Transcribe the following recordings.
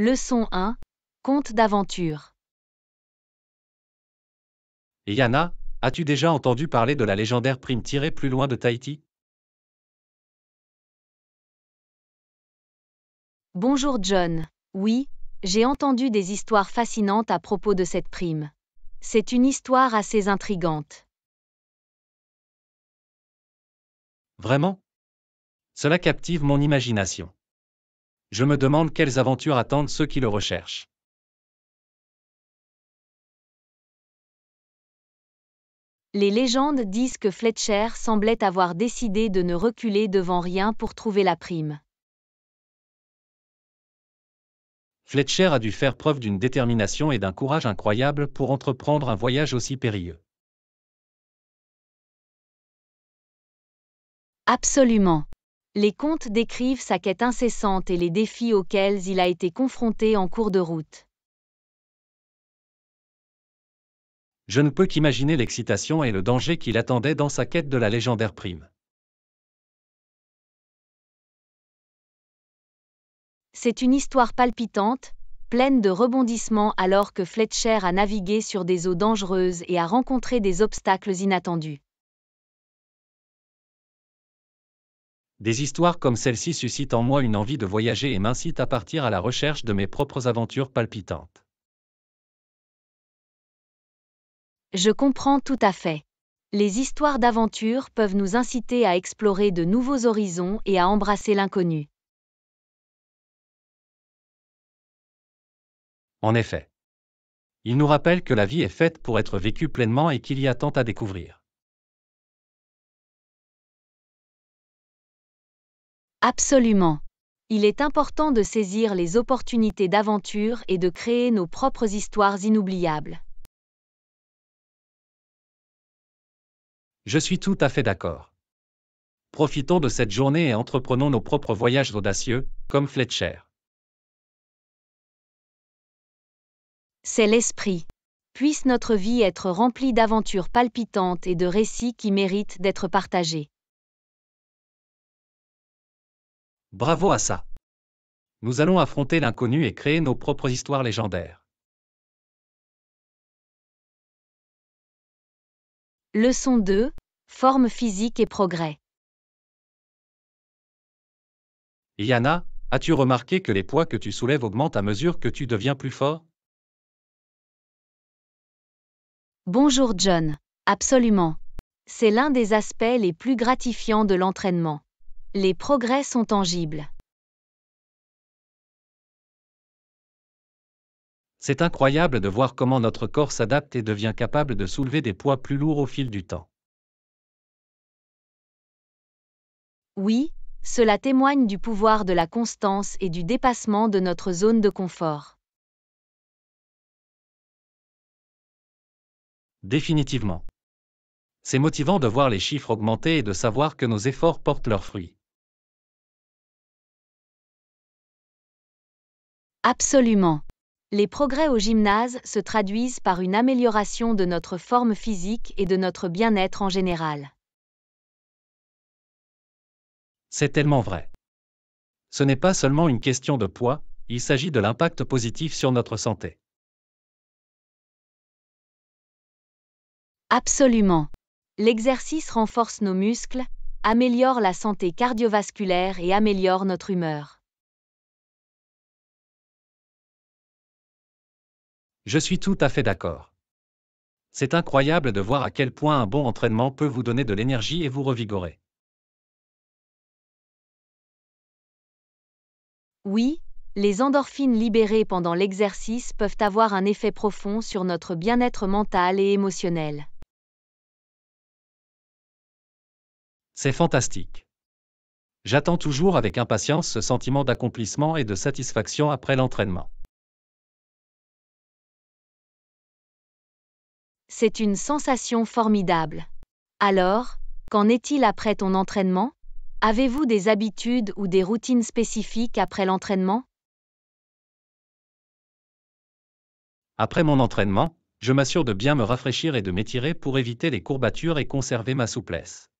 Leçon 1. Conte d'aventure. Yana, as-tu déjà entendu parler de la légendaire prime tirée plus loin de Tahiti Bonjour John. Oui, j'ai entendu des histoires fascinantes à propos de cette prime. C'est une histoire assez intrigante. Vraiment Cela captive mon imagination je me demande quelles aventures attendent ceux qui le recherchent. Les légendes disent que Fletcher semblait avoir décidé de ne reculer devant rien pour trouver la prime. Fletcher a dû faire preuve d'une détermination et d'un courage incroyable pour entreprendre un voyage aussi périlleux. Absolument. Les contes décrivent sa quête incessante et les défis auxquels il a été confronté en cours de route. Je ne peux qu'imaginer l'excitation et le danger qu'il attendait dans sa quête de la légendaire prime. C'est une histoire palpitante, pleine de rebondissements alors que Fletcher a navigué sur des eaux dangereuses et a rencontré des obstacles inattendus. Des histoires comme celle-ci suscitent en moi une envie de voyager et m'incitent à partir à la recherche de mes propres aventures palpitantes. Je comprends tout à fait. Les histoires d'aventure peuvent nous inciter à explorer de nouveaux horizons et à embrasser l'inconnu. En effet. Il nous rappelle que la vie est faite pour être vécue pleinement et qu'il y a tant à découvrir. Absolument. Il est important de saisir les opportunités d'aventure et de créer nos propres histoires inoubliables. Je suis tout à fait d'accord. Profitons de cette journée et entreprenons nos propres voyages audacieux, comme Fletcher. C'est l'esprit. Puisse notre vie être remplie d'aventures palpitantes et de récits qui méritent d'être partagés. Bravo à ça. Nous allons affronter l'inconnu et créer nos propres histoires légendaires. Leçon 2. Forme physique et progrès. Yana, as-tu remarqué que les poids que tu soulèves augmentent à mesure que tu deviens plus fort Bonjour John. Absolument. C'est l'un des aspects les plus gratifiants de l'entraînement. Les progrès sont tangibles. C'est incroyable de voir comment notre corps s'adapte et devient capable de soulever des poids plus lourds au fil du temps. Oui, cela témoigne du pouvoir de la constance et du dépassement de notre zone de confort. Définitivement. C'est motivant de voir les chiffres augmenter et de savoir que nos efforts portent leurs fruits. Absolument. Les progrès au gymnase se traduisent par une amélioration de notre forme physique et de notre bien-être en général. C'est tellement vrai. Ce n'est pas seulement une question de poids, il s'agit de l'impact positif sur notre santé. Absolument. L'exercice renforce nos muscles, améliore la santé cardiovasculaire et améliore notre humeur. Je suis tout à fait d'accord. C'est incroyable de voir à quel point un bon entraînement peut vous donner de l'énergie et vous revigorer. Oui, les endorphines libérées pendant l'exercice peuvent avoir un effet profond sur notre bien-être mental et émotionnel. C'est fantastique. J'attends toujours avec impatience ce sentiment d'accomplissement et de satisfaction après l'entraînement. C'est une sensation formidable. Alors, qu'en est-il après ton entraînement Avez-vous des habitudes ou des routines spécifiques après l'entraînement Après mon entraînement, je m'assure de bien me rafraîchir et de m'étirer pour éviter les courbatures et conserver ma souplesse.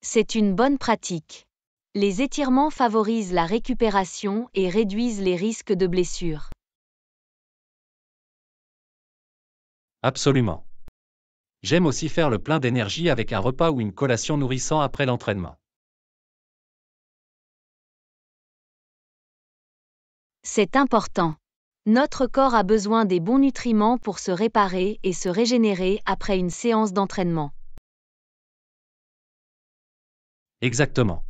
C'est une bonne pratique. Les étirements favorisent la récupération et réduisent les risques de blessures. Absolument. J'aime aussi faire le plein d'énergie avec un repas ou une collation nourrissant après l'entraînement. C'est important. Notre corps a besoin des bons nutriments pour se réparer et se régénérer après une séance d'entraînement. Exactement.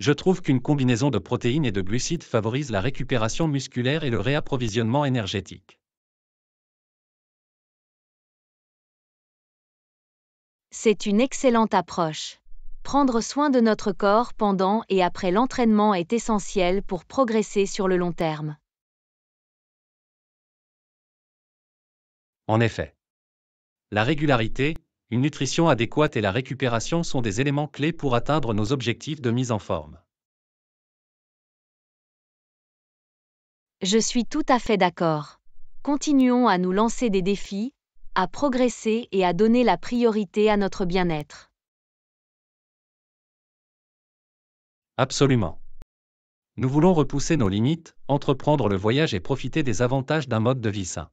Je trouve qu'une combinaison de protéines et de glucides favorise la récupération musculaire et le réapprovisionnement énergétique. C'est une excellente approche. Prendre soin de notre corps pendant et après l'entraînement est essentiel pour progresser sur le long terme. En effet, la régularité, une nutrition adéquate et la récupération sont des éléments clés pour atteindre nos objectifs de mise en forme. Je suis tout à fait d'accord. Continuons à nous lancer des défis, à progresser et à donner la priorité à notre bien-être. Absolument. Nous voulons repousser nos limites, entreprendre le voyage et profiter des avantages d'un mode de vie sain.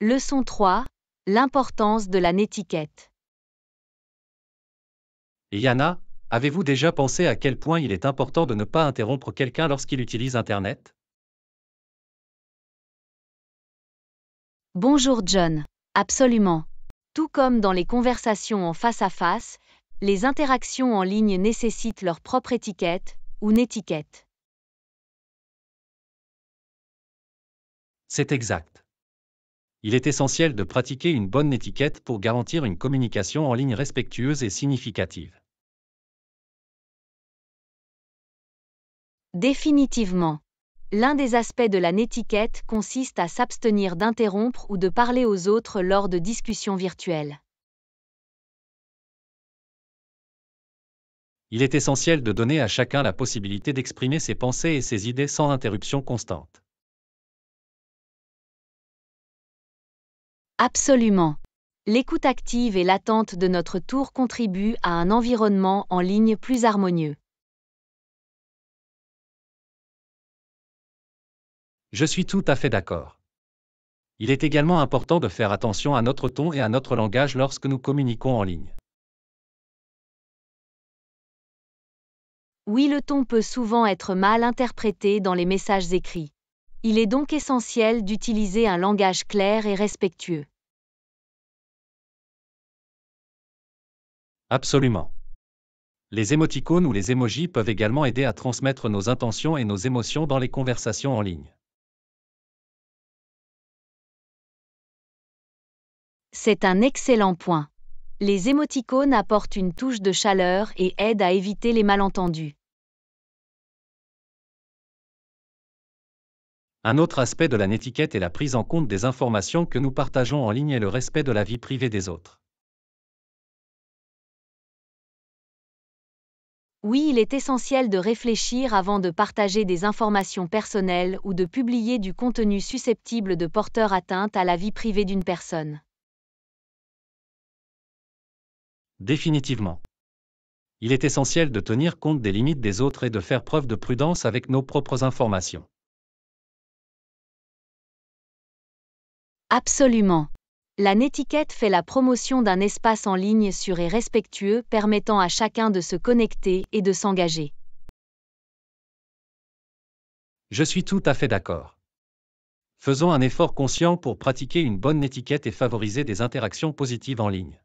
Leçon 3. L'importance de la netiquette. Yana, avez-vous déjà pensé à quel point il est important de ne pas interrompre quelqu'un lorsqu'il utilise Internet Bonjour John. Absolument. Tout comme dans les conversations en face à face, les interactions en ligne nécessitent leur propre étiquette, ou n'étiquette. C'est exact. Il est essentiel de pratiquer une bonne étiquette pour garantir une communication en ligne respectueuse et significative. Définitivement. L'un des aspects de la netiquette consiste à s'abstenir d'interrompre ou de parler aux autres lors de discussions virtuelles. Il est essentiel de donner à chacun la possibilité d'exprimer ses pensées et ses idées sans interruption constante. Absolument. L'écoute active et l'attente de notre tour contribuent à un environnement en ligne plus harmonieux. Je suis tout à fait d'accord. Il est également important de faire attention à notre ton et à notre langage lorsque nous communiquons en ligne. Oui, le ton peut souvent être mal interprété dans les messages écrits. Il est donc essentiel d'utiliser un langage clair et respectueux. Absolument. Les émoticônes ou les émojis peuvent également aider à transmettre nos intentions et nos émotions dans les conversations en ligne. C'est un excellent point. Les émoticônes apportent une touche de chaleur et aident à éviter les malentendus. Un autre aspect de la netiquette est la prise en compte des informations que nous partageons en ligne et le respect de la vie privée des autres. Oui, il est essentiel de réfléchir avant de partager des informations personnelles ou de publier du contenu susceptible de porter atteinte à la vie privée d'une personne. Définitivement. Il est essentiel de tenir compte des limites des autres et de faire preuve de prudence avec nos propres informations. Absolument. La Netiquette fait la promotion d'un espace en ligne sûr et respectueux permettant à chacun de se connecter et de s'engager. Je suis tout à fait d'accord. Faisons un effort conscient pour pratiquer une bonne étiquette et favoriser des interactions positives en ligne.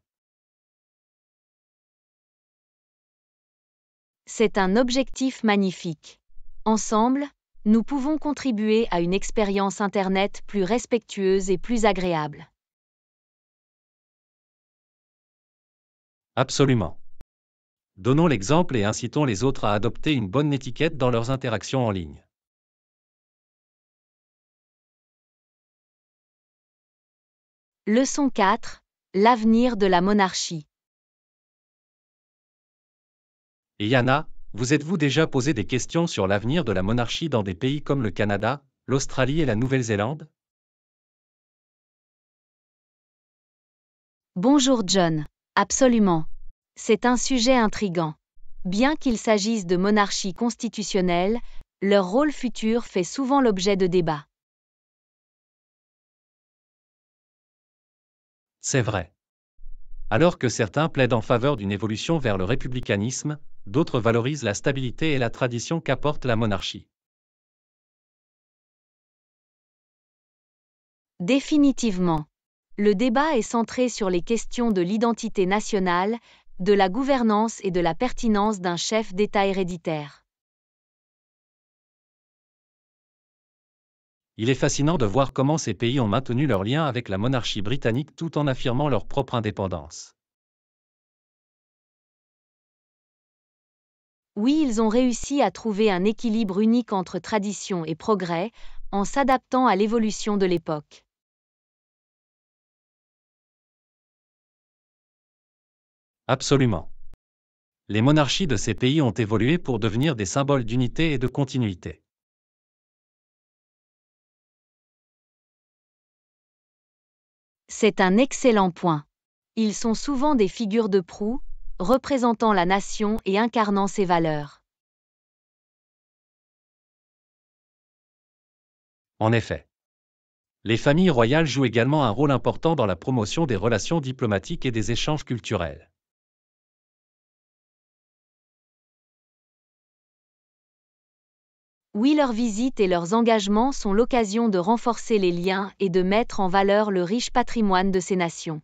C'est un objectif magnifique. Ensemble, nous pouvons contribuer à une expérience Internet plus respectueuse et plus agréable. Absolument. Donnons l'exemple et incitons les autres à adopter une bonne étiquette dans leurs interactions en ligne. Leçon 4. L'avenir de la monarchie. Yana, vous êtes-vous déjà posé des questions sur l'avenir de la monarchie dans des pays comme le Canada, l'Australie et la Nouvelle-Zélande Bonjour John. Absolument. C'est un sujet intrigant. Bien qu'il s'agisse de monarchies constitutionnelles, leur rôle futur fait souvent l'objet de débats. C'est vrai. Alors que certains plaident en faveur d'une évolution vers le républicanisme, d'autres valorisent la stabilité et la tradition qu'apporte la monarchie. Définitivement. Le débat est centré sur les questions de l'identité nationale, de la gouvernance et de la pertinence d'un chef d'État héréditaire. Il est fascinant de voir comment ces pays ont maintenu leur lien avec la monarchie britannique tout en affirmant leur propre indépendance. Oui, ils ont réussi à trouver un équilibre unique entre tradition et progrès, en s'adaptant à l'évolution de l'époque. Absolument. Les monarchies de ces pays ont évolué pour devenir des symboles d'unité et de continuité. C'est un excellent point. Ils sont souvent des figures de proue, représentant la nation et incarnant ses valeurs. En effet. Les familles royales jouent également un rôle important dans la promotion des relations diplomatiques et des échanges culturels. Oui, leurs visites et leurs engagements sont l'occasion de renforcer les liens et de mettre en valeur le riche patrimoine de ces nations.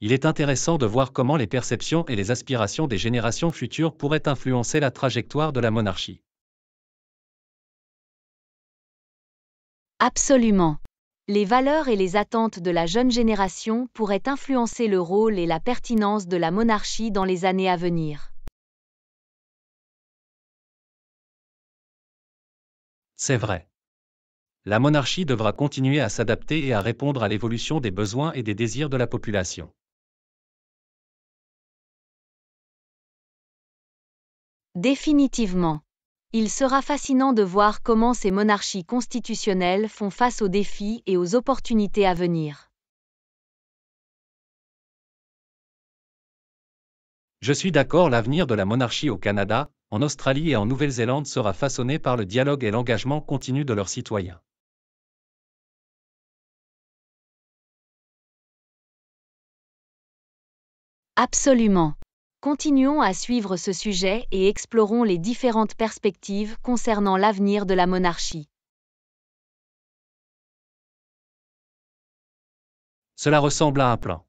Il est intéressant de voir comment les perceptions et les aspirations des générations futures pourraient influencer la trajectoire de la monarchie. Absolument les valeurs et les attentes de la jeune génération pourraient influencer le rôle et la pertinence de la monarchie dans les années à venir. C'est vrai. La monarchie devra continuer à s'adapter et à répondre à l'évolution des besoins et des désirs de la population. Définitivement. Il sera fascinant de voir comment ces monarchies constitutionnelles font face aux défis et aux opportunités à venir. Je suis d'accord, l'avenir de la monarchie au Canada, en Australie et en Nouvelle-Zélande sera façonné par le dialogue et l'engagement continu de leurs citoyens. Absolument. Continuons à suivre ce sujet et explorons les différentes perspectives concernant l'avenir de la monarchie. Cela ressemble à un plan.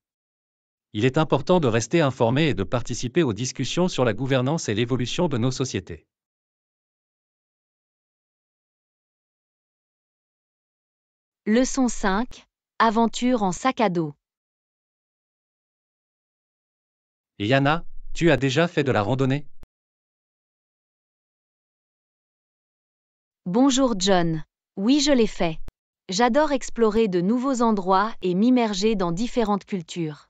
Il est important de rester informé et de participer aux discussions sur la gouvernance et l'évolution de nos sociétés. Leçon 5. Aventure en sac à dos. Yana, tu as déjà fait de la randonnée Bonjour John. Oui, je l'ai fait. J'adore explorer de nouveaux endroits et m'immerger dans différentes cultures.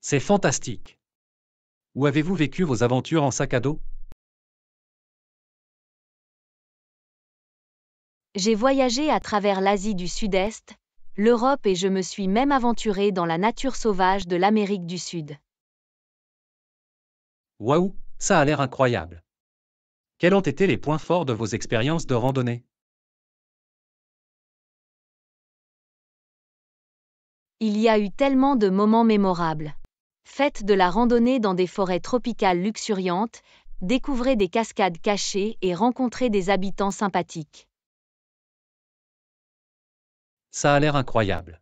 C'est fantastique. Où avez-vous vécu vos aventures en sac à dos J'ai voyagé à travers l'Asie du Sud-Est, l'Europe et je me suis même aventuré dans la nature sauvage de l'Amérique du Sud. Waouh, ça a l'air incroyable. Quels ont été les points forts de vos expériences de randonnée Il y a eu tellement de moments mémorables. Faites de la randonnée dans des forêts tropicales luxuriantes, découvrez des cascades cachées et rencontrez des habitants sympathiques. Ça a l'air incroyable.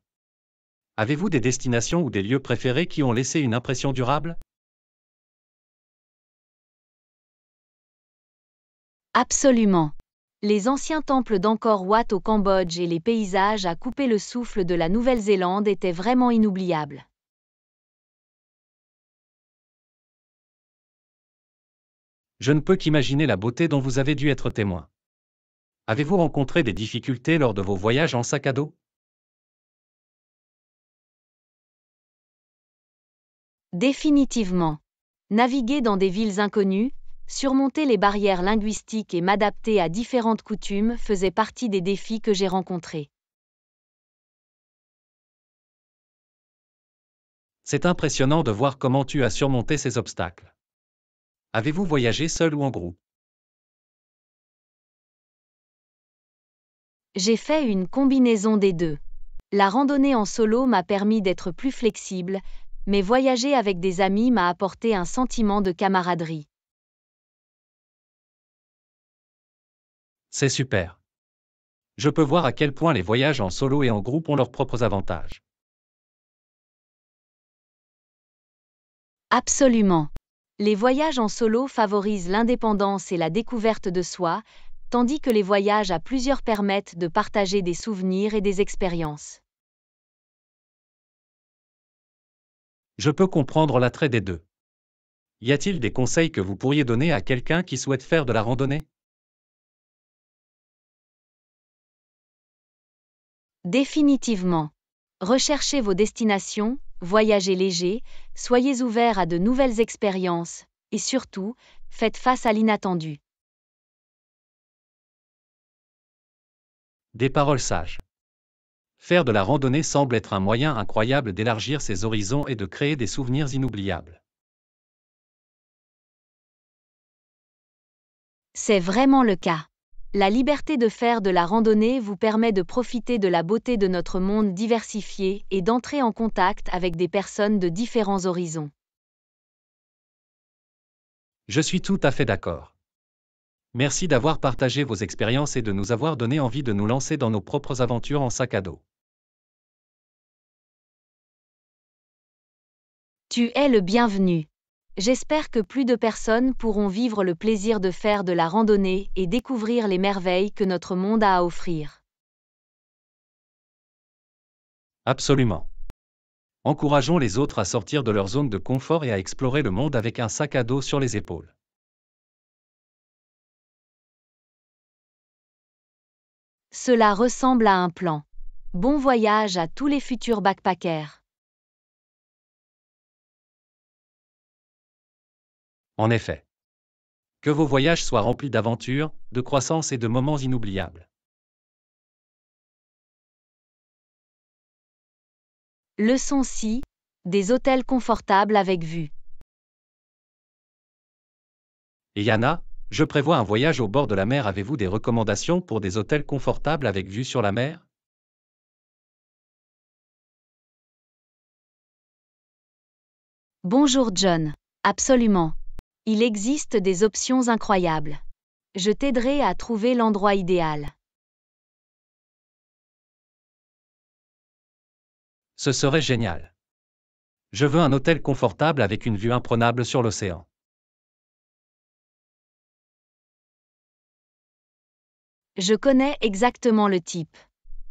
Avez-vous des destinations ou des lieux préférés qui ont laissé une impression durable Absolument. Les anciens temples d'Angkor Wat au Cambodge et les paysages à couper le souffle de la Nouvelle-Zélande étaient vraiment inoubliables. Je ne peux qu'imaginer la beauté dont vous avez dû être témoin. Avez-vous rencontré des difficultés lors de vos voyages en sac à dos Définitivement. Naviguer dans des villes inconnues, surmonter les barrières linguistiques et m'adapter à différentes coutumes faisait partie des défis que j'ai rencontrés. C'est impressionnant de voir comment tu as surmonté ces obstacles. Avez-vous voyagé seul ou en groupe J'ai fait une combinaison des deux. La randonnée en solo m'a permis d'être plus flexible, mais voyager avec des amis m'a apporté un sentiment de camaraderie. C'est super. Je peux voir à quel point les voyages en solo et en groupe ont leurs propres avantages. Absolument. Les voyages en solo favorisent l'indépendance et la découverte de soi, tandis que les voyages à plusieurs permettent de partager des souvenirs et des expériences. Je peux comprendre l'attrait des deux. Y a-t-il des conseils que vous pourriez donner à quelqu'un qui souhaite faire de la randonnée Définitivement. Recherchez vos destinations, voyagez léger, soyez ouverts à de nouvelles expériences, et surtout, faites face à l'inattendu. Des paroles sages. Faire de la randonnée semble être un moyen incroyable d'élargir ses horizons et de créer des souvenirs inoubliables. C'est vraiment le cas. La liberté de faire de la randonnée vous permet de profiter de la beauté de notre monde diversifié et d'entrer en contact avec des personnes de différents horizons. Je suis tout à fait d'accord. Merci d'avoir partagé vos expériences et de nous avoir donné envie de nous lancer dans nos propres aventures en sac à dos. Tu es le bienvenu. J'espère que plus de personnes pourront vivre le plaisir de faire de la randonnée et découvrir les merveilles que notre monde a à offrir. Absolument. Encourageons les autres à sortir de leur zone de confort et à explorer le monde avec un sac à dos sur les épaules. Cela ressemble à un plan. Bon voyage à tous les futurs backpackers. En effet. Que vos voyages soient remplis d'aventures, de croissance et de moments inoubliables. Leçon 6. Des hôtels confortables avec vue. Yana, je prévois un voyage au bord de la mer. Avez-vous des recommandations pour des hôtels confortables avec vue sur la mer Bonjour John. Absolument. Il existe des options incroyables. Je t'aiderai à trouver l'endroit idéal. Ce serait génial. Je veux un hôtel confortable avec une vue imprenable sur l'océan. Je connais exactement le type.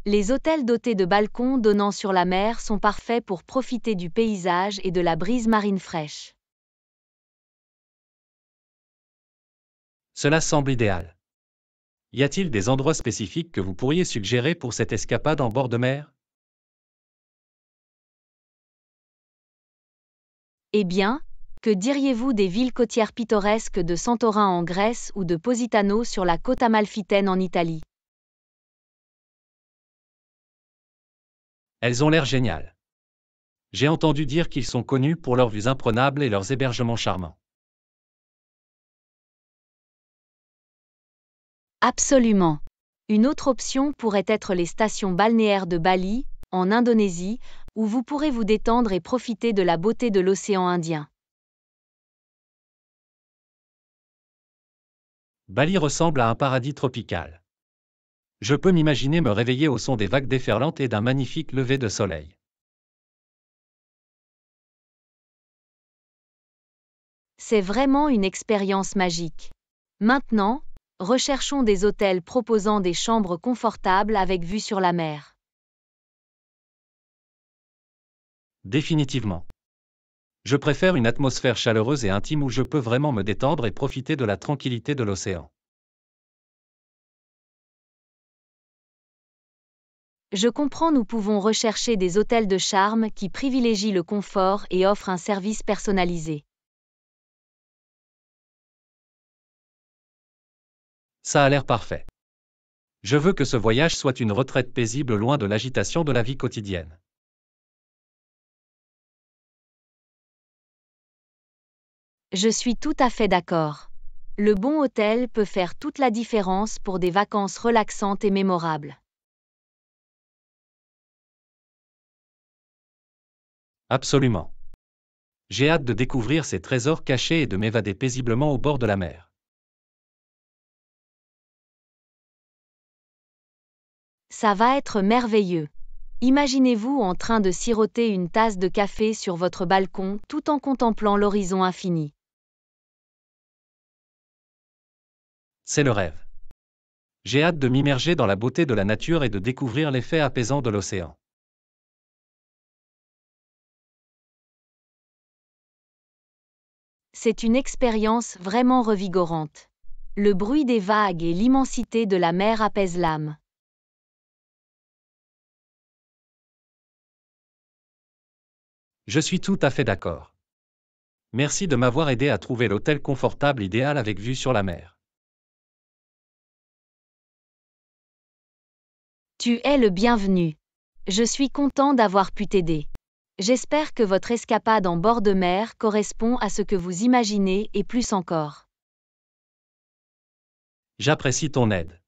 Les hôtels dotés de balcons donnant sur la mer sont parfaits pour profiter du paysage et de la brise marine fraîche. Cela semble idéal. Y a-t-il des endroits spécifiques que vous pourriez suggérer pour cette escapade en bord de mer Eh bien, que diriez-vous des villes côtières pittoresques de Santorin en Grèce ou de Positano sur la côte amalfitaine en Italie Elles ont l'air géniales. J'ai entendu dire qu'ils sont connus pour leurs vues imprenables et leurs hébergements charmants. Absolument. Une autre option pourrait être les stations balnéaires de Bali, en Indonésie, où vous pourrez vous détendre et profiter de la beauté de l'océan Indien. Bali ressemble à un paradis tropical. Je peux m'imaginer me réveiller au son des vagues déferlantes et d'un magnifique lever de soleil. C'est vraiment une expérience magique. Maintenant, recherchons des hôtels proposant des chambres confortables avec vue sur la mer. Définitivement. Je préfère une atmosphère chaleureuse et intime où je peux vraiment me détendre et profiter de la tranquillité de l'océan. Je comprends, nous pouvons rechercher des hôtels de charme qui privilégient le confort et offrent un service personnalisé. Ça a l'air parfait. Je veux que ce voyage soit une retraite paisible loin de l'agitation de la vie quotidienne. Je suis tout à fait d'accord. Le bon hôtel peut faire toute la différence pour des vacances relaxantes et mémorables. Absolument. J'ai hâte de découvrir ces trésors cachés et de m'évader paisiblement au bord de la mer. Ça va être merveilleux. Imaginez-vous en train de siroter une tasse de café sur votre balcon tout en contemplant l'horizon infini. C'est le rêve. J'ai hâte de m'immerger dans la beauté de la nature et de découvrir l'effet apaisant de l'océan. C'est une expérience vraiment revigorante. Le bruit des vagues et l'immensité de la mer apaisent l'âme. Je suis tout à fait d'accord. Merci de m'avoir aidé à trouver l'hôtel confortable idéal avec vue sur la mer. Tu es le bienvenu. Je suis content d'avoir pu t'aider. J'espère que votre escapade en bord de mer correspond à ce que vous imaginez et plus encore. J'apprécie ton aide.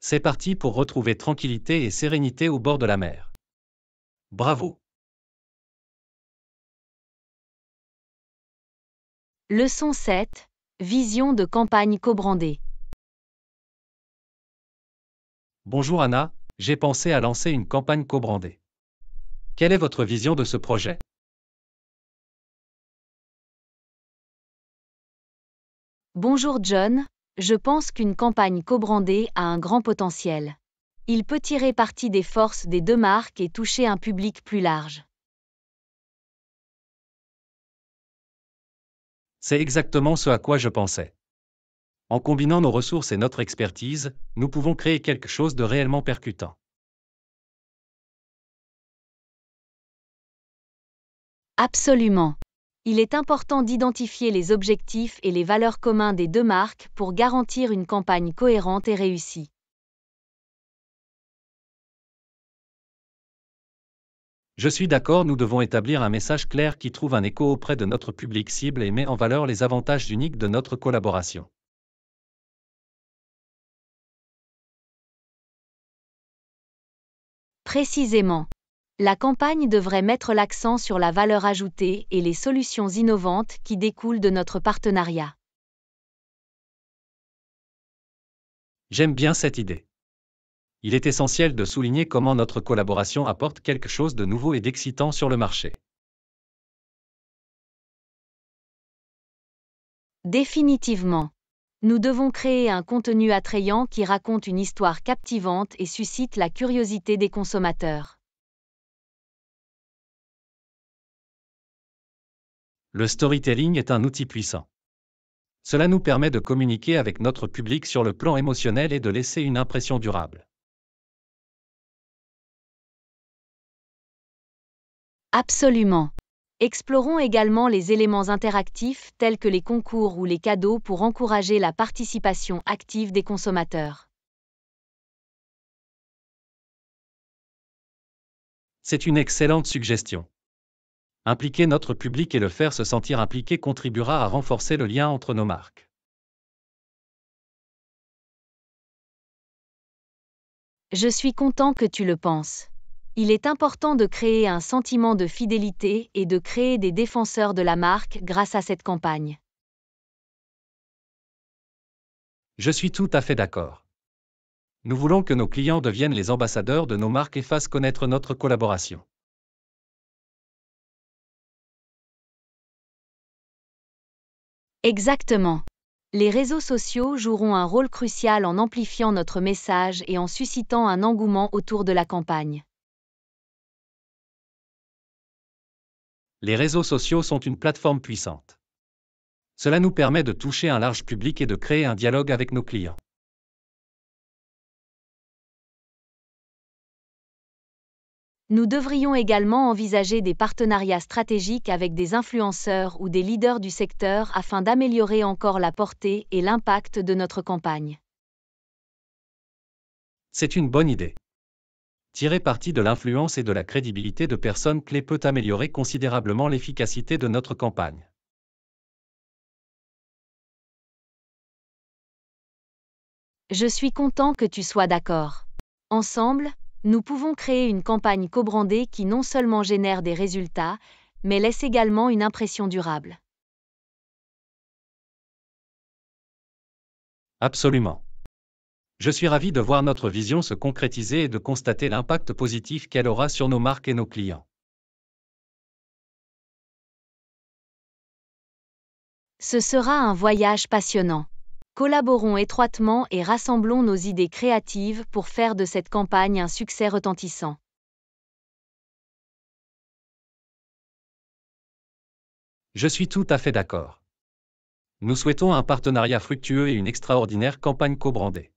C'est parti pour retrouver tranquillité et sérénité au bord de la mer. Bravo Leçon 7. Vision de campagne co-brandée. Bonjour Anna, j'ai pensé à lancer une campagne co-brandée. Quelle est votre vision de ce projet Bonjour John, je pense qu'une campagne co-brandée a un grand potentiel. Il peut tirer parti des forces des deux marques et toucher un public plus large. C'est exactement ce à quoi je pensais. En combinant nos ressources et notre expertise, nous pouvons créer quelque chose de réellement percutant. Absolument. Il est important d'identifier les objectifs et les valeurs communs des deux marques pour garantir une campagne cohérente et réussie. Je suis d'accord, nous devons établir un message clair qui trouve un écho auprès de notre public cible et met en valeur les avantages uniques de notre collaboration. Précisément. La campagne devrait mettre l'accent sur la valeur ajoutée et les solutions innovantes qui découlent de notre partenariat. J'aime bien cette idée il est essentiel de souligner comment notre collaboration apporte quelque chose de nouveau et d'excitant sur le marché. Définitivement. Nous devons créer un contenu attrayant qui raconte une histoire captivante et suscite la curiosité des consommateurs. Le storytelling est un outil puissant. Cela nous permet de communiquer avec notre public sur le plan émotionnel et de laisser une impression durable. Absolument. Explorons également les éléments interactifs tels que les concours ou les cadeaux pour encourager la participation active des consommateurs. C'est une excellente suggestion. Impliquer notre public et le faire se sentir impliqué contribuera à renforcer le lien entre nos marques. Je suis content que tu le penses. Il est important de créer un sentiment de fidélité et de créer des défenseurs de la marque grâce à cette campagne. Je suis tout à fait d'accord. Nous voulons que nos clients deviennent les ambassadeurs de nos marques et fassent connaître notre collaboration. Exactement. Les réseaux sociaux joueront un rôle crucial en amplifiant notre message et en suscitant un engouement autour de la campagne. les réseaux sociaux sont une plateforme puissante. Cela nous permet de toucher un large public et de créer un dialogue avec nos clients. Nous devrions également envisager des partenariats stratégiques avec des influenceurs ou des leaders du secteur afin d'améliorer encore la portée et l'impact de notre campagne. C'est une bonne idée. Tirer parti de l'influence et de la crédibilité de personnes clés peut améliorer considérablement l'efficacité de notre campagne. Je suis content que tu sois d'accord. Ensemble, nous pouvons créer une campagne co-brandée qui non seulement génère des résultats, mais laisse également une impression durable. Absolument. Je suis ravi de voir notre vision se concrétiser et de constater l'impact positif qu'elle aura sur nos marques et nos clients. Ce sera un voyage passionnant. Collaborons étroitement et rassemblons nos idées créatives pour faire de cette campagne un succès retentissant. Je suis tout à fait d'accord. Nous souhaitons un partenariat fructueux et une extraordinaire campagne co-brandée.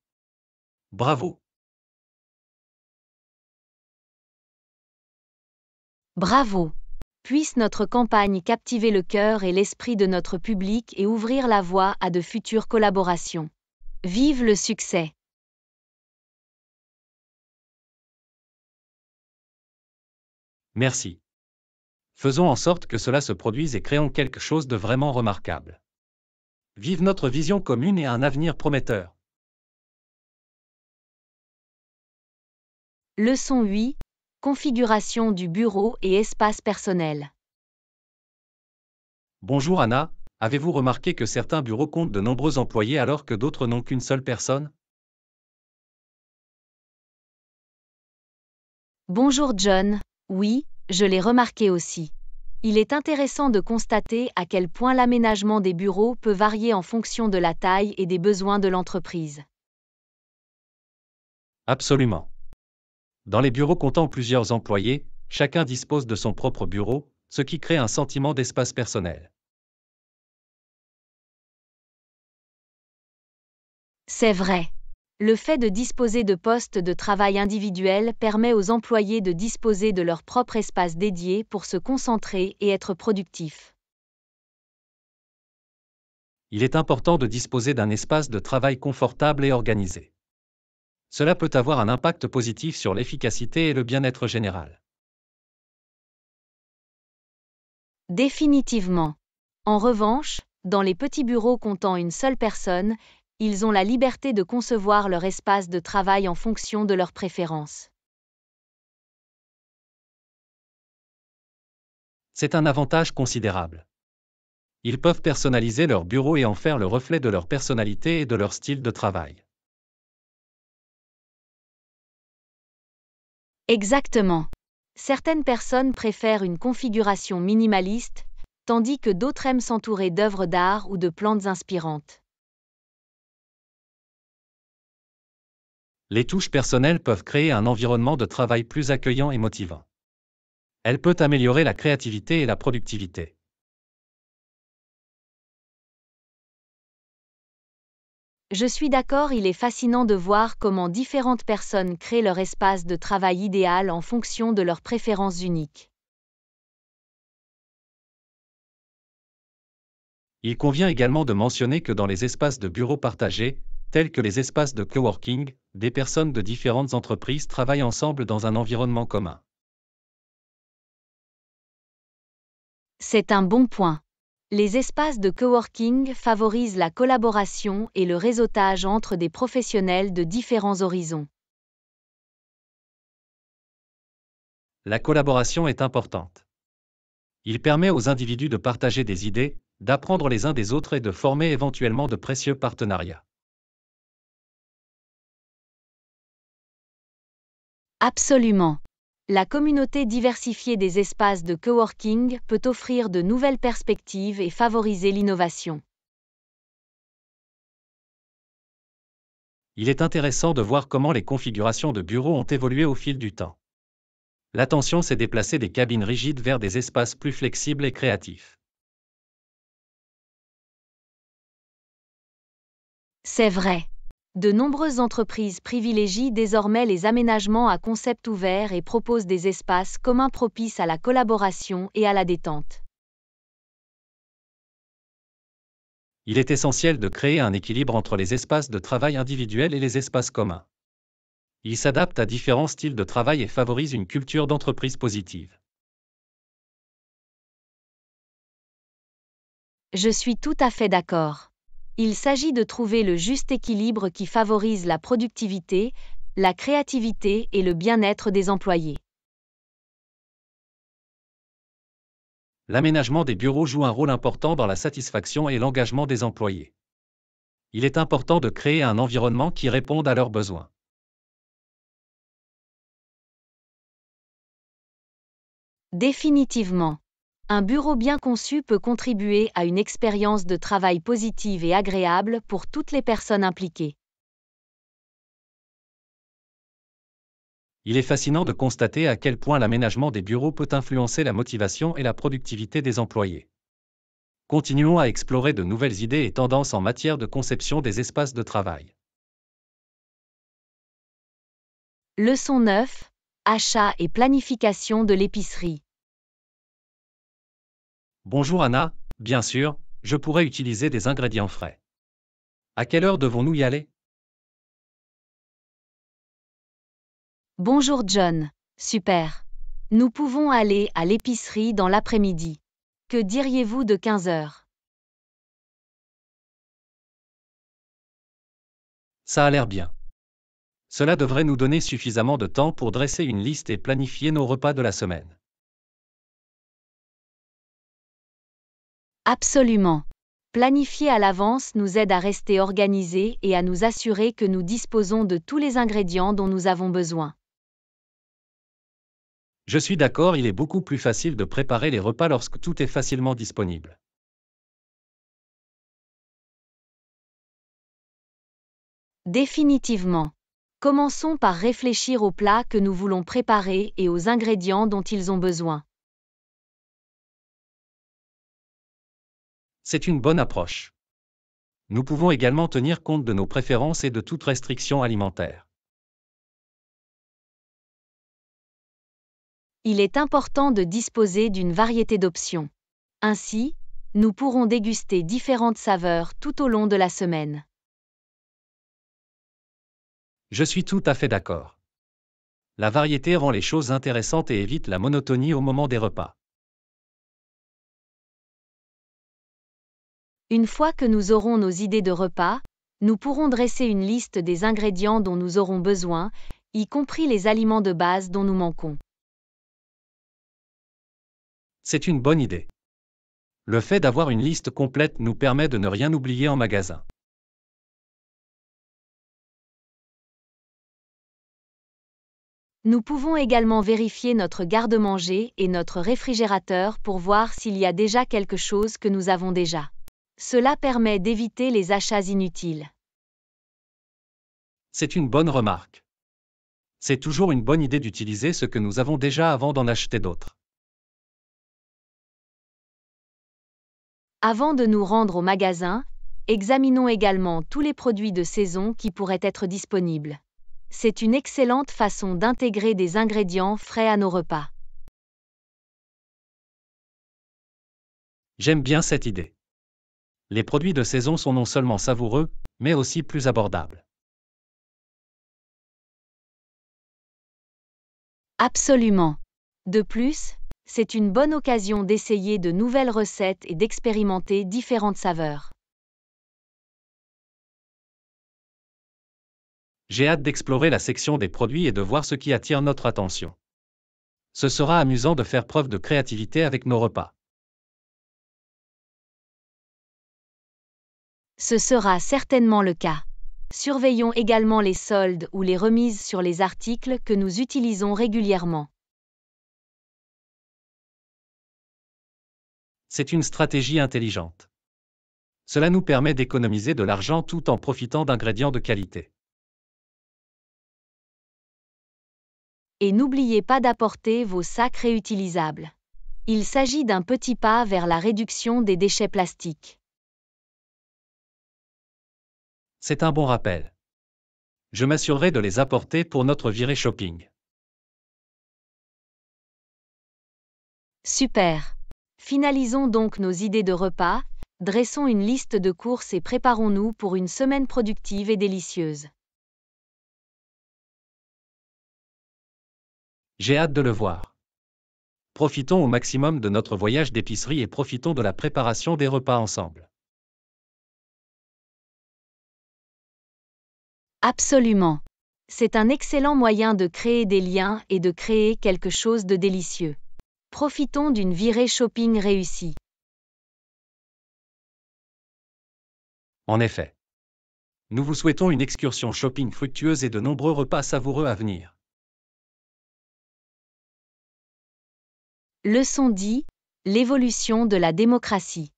Bravo. Bravo. Puisse notre campagne captiver le cœur et l'esprit de notre public et ouvrir la voie à de futures collaborations. Vive le succès Merci. Faisons en sorte que cela se produise et créons quelque chose de vraiment remarquable. Vive notre vision commune et un avenir prometteur. Leçon 8. Configuration du bureau et espace personnel. Bonjour Anna, avez-vous remarqué que certains bureaux comptent de nombreux employés alors que d'autres n'ont qu'une seule personne Bonjour John, oui, je l'ai remarqué aussi. Il est intéressant de constater à quel point l'aménagement des bureaux peut varier en fonction de la taille et des besoins de l'entreprise. Absolument. Dans les bureaux comptant plusieurs employés, chacun dispose de son propre bureau, ce qui crée un sentiment d'espace personnel. C'est vrai. Le fait de disposer de postes de travail individuels permet aux employés de disposer de leur propre espace dédié pour se concentrer et être productifs. Il est important de disposer d'un espace de travail confortable et organisé. Cela peut avoir un impact positif sur l'efficacité et le bien-être général. Définitivement. En revanche, dans les petits bureaux comptant une seule personne, ils ont la liberté de concevoir leur espace de travail en fonction de leurs préférences. C'est un avantage considérable. Ils peuvent personnaliser leur bureau et en faire le reflet de leur personnalité et de leur style de travail. Exactement. Certaines personnes préfèrent une configuration minimaliste, tandis que d'autres aiment s'entourer d'œuvres d'art ou de plantes inspirantes. Les touches personnelles peuvent créer un environnement de travail plus accueillant et motivant. Elle peut améliorer la créativité et la productivité. Je suis d'accord, il est fascinant de voir comment différentes personnes créent leur espace de travail idéal en fonction de leurs préférences uniques. Il convient également de mentionner que dans les espaces de bureaux partagés, tels que les espaces de coworking, des personnes de différentes entreprises travaillent ensemble dans un environnement commun. C'est un bon point. Les espaces de coworking favorisent la collaboration et le réseautage entre des professionnels de différents horizons. La collaboration est importante. Il permet aux individus de partager des idées, d'apprendre les uns des autres et de former éventuellement de précieux partenariats. Absolument. La communauté diversifiée des espaces de coworking peut offrir de nouvelles perspectives et favoriser l'innovation. Il est intéressant de voir comment les configurations de bureaux ont évolué au fil du temps. L'attention s'est déplacée des cabines rigides vers des espaces plus flexibles et créatifs. C'est vrai de nombreuses entreprises privilégient désormais les aménagements à concept ouvert et proposent des espaces communs propices à la collaboration et à la détente. Il est essentiel de créer un équilibre entre les espaces de travail individuels et les espaces communs. Ils s'adaptent à différents styles de travail et favorisent une culture d'entreprise positive. Je suis tout à fait d'accord. Il s'agit de trouver le juste équilibre qui favorise la productivité, la créativité et le bien-être des employés. L'aménagement des bureaux joue un rôle important dans la satisfaction et l'engagement des employés. Il est important de créer un environnement qui réponde à leurs besoins. Définitivement. Un bureau bien conçu peut contribuer à une expérience de travail positive et agréable pour toutes les personnes impliquées. Il est fascinant de constater à quel point l'aménagement des bureaux peut influencer la motivation et la productivité des employés. Continuons à explorer de nouvelles idées et tendances en matière de conception des espaces de travail. Leçon 9. Achat et planification de l'épicerie. Bonjour Anna, bien sûr, je pourrais utiliser des ingrédients frais. À quelle heure devons-nous y aller Bonjour John, super. Nous pouvons aller à l'épicerie dans l'après-midi. Que diriez-vous de 15 heures Ça a l'air bien. Cela devrait nous donner suffisamment de temps pour dresser une liste et planifier nos repas de la semaine. Absolument. Planifier à l'avance nous aide à rester organisés et à nous assurer que nous disposons de tous les ingrédients dont nous avons besoin. Je suis d'accord, il est beaucoup plus facile de préparer les repas lorsque tout est facilement disponible. Définitivement. Commençons par réfléchir aux plats que nous voulons préparer et aux ingrédients dont ils ont besoin. C'est une bonne approche. Nous pouvons également tenir compte de nos préférences et de toute restriction alimentaire. Il est important de disposer d'une variété d'options. Ainsi, nous pourrons déguster différentes saveurs tout au long de la semaine. Je suis tout à fait d'accord. La variété rend les choses intéressantes et évite la monotonie au moment des repas. Une fois que nous aurons nos idées de repas, nous pourrons dresser une liste des ingrédients dont nous aurons besoin, y compris les aliments de base dont nous manquons. C'est une bonne idée. Le fait d'avoir une liste complète nous permet de ne rien oublier en magasin. Nous pouvons également vérifier notre garde-manger et notre réfrigérateur pour voir s'il y a déjà quelque chose que nous avons déjà. Cela permet d'éviter les achats inutiles. C'est une bonne remarque. C'est toujours une bonne idée d'utiliser ce que nous avons déjà avant d'en acheter d'autres. Avant de nous rendre au magasin, examinons également tous les produits de saison qui pourraient être disponibles. C'est une excellente façon d'intégrer des ingrédients frais à nos repas. J'aime bien cette idée les produits de saison sont non seulement savoureux, mais aussi plus abordables. Absolument. De plus, c'est une bonne occasion d'essayer de nouvelles recettes et d'expérimenter différentes saveurs. J'ai hâte d'explorer la section des produits et de voir ce qui attire notre attention. Ce sera amusant de faire preuve de créativité avec nos repas. Ce sera certainement le cas. Surveillons également les soldes ou les remises sur les articles que nous utilisons régulièrement. C'est une stratégie intelligente. Cela nous permet d'économiser de l'argent tout en profitant d'ingrédients de qualité. Et n'oubliez pas d'apporter vos sacs réutilisables. Il s'agit d'un petit pas vers la réduction des déchets plastiques. C'est un bon rappel. Je m'assurerai de les apporter pour notre virée shopping. Super. Finalisons donc nos idées de repas, dressons une liste de courses et préparons-nous pour une semaine productive et délicieuse. J'ai hâte de le voir. Profitons au maximum de notre voyage d'épicerie et profitons de la préparation des repas ensemble. Absolument. C'est un excellent moyen de créer des liens et de créer quelque chose de délicieux. Profitons d'une virée shopping réussie. En effet. Nous vous souhaitons une excursion shopping fructueuse et de nombreux repas savoureux à venir. Leçon 10. L'évolution de la démocratie.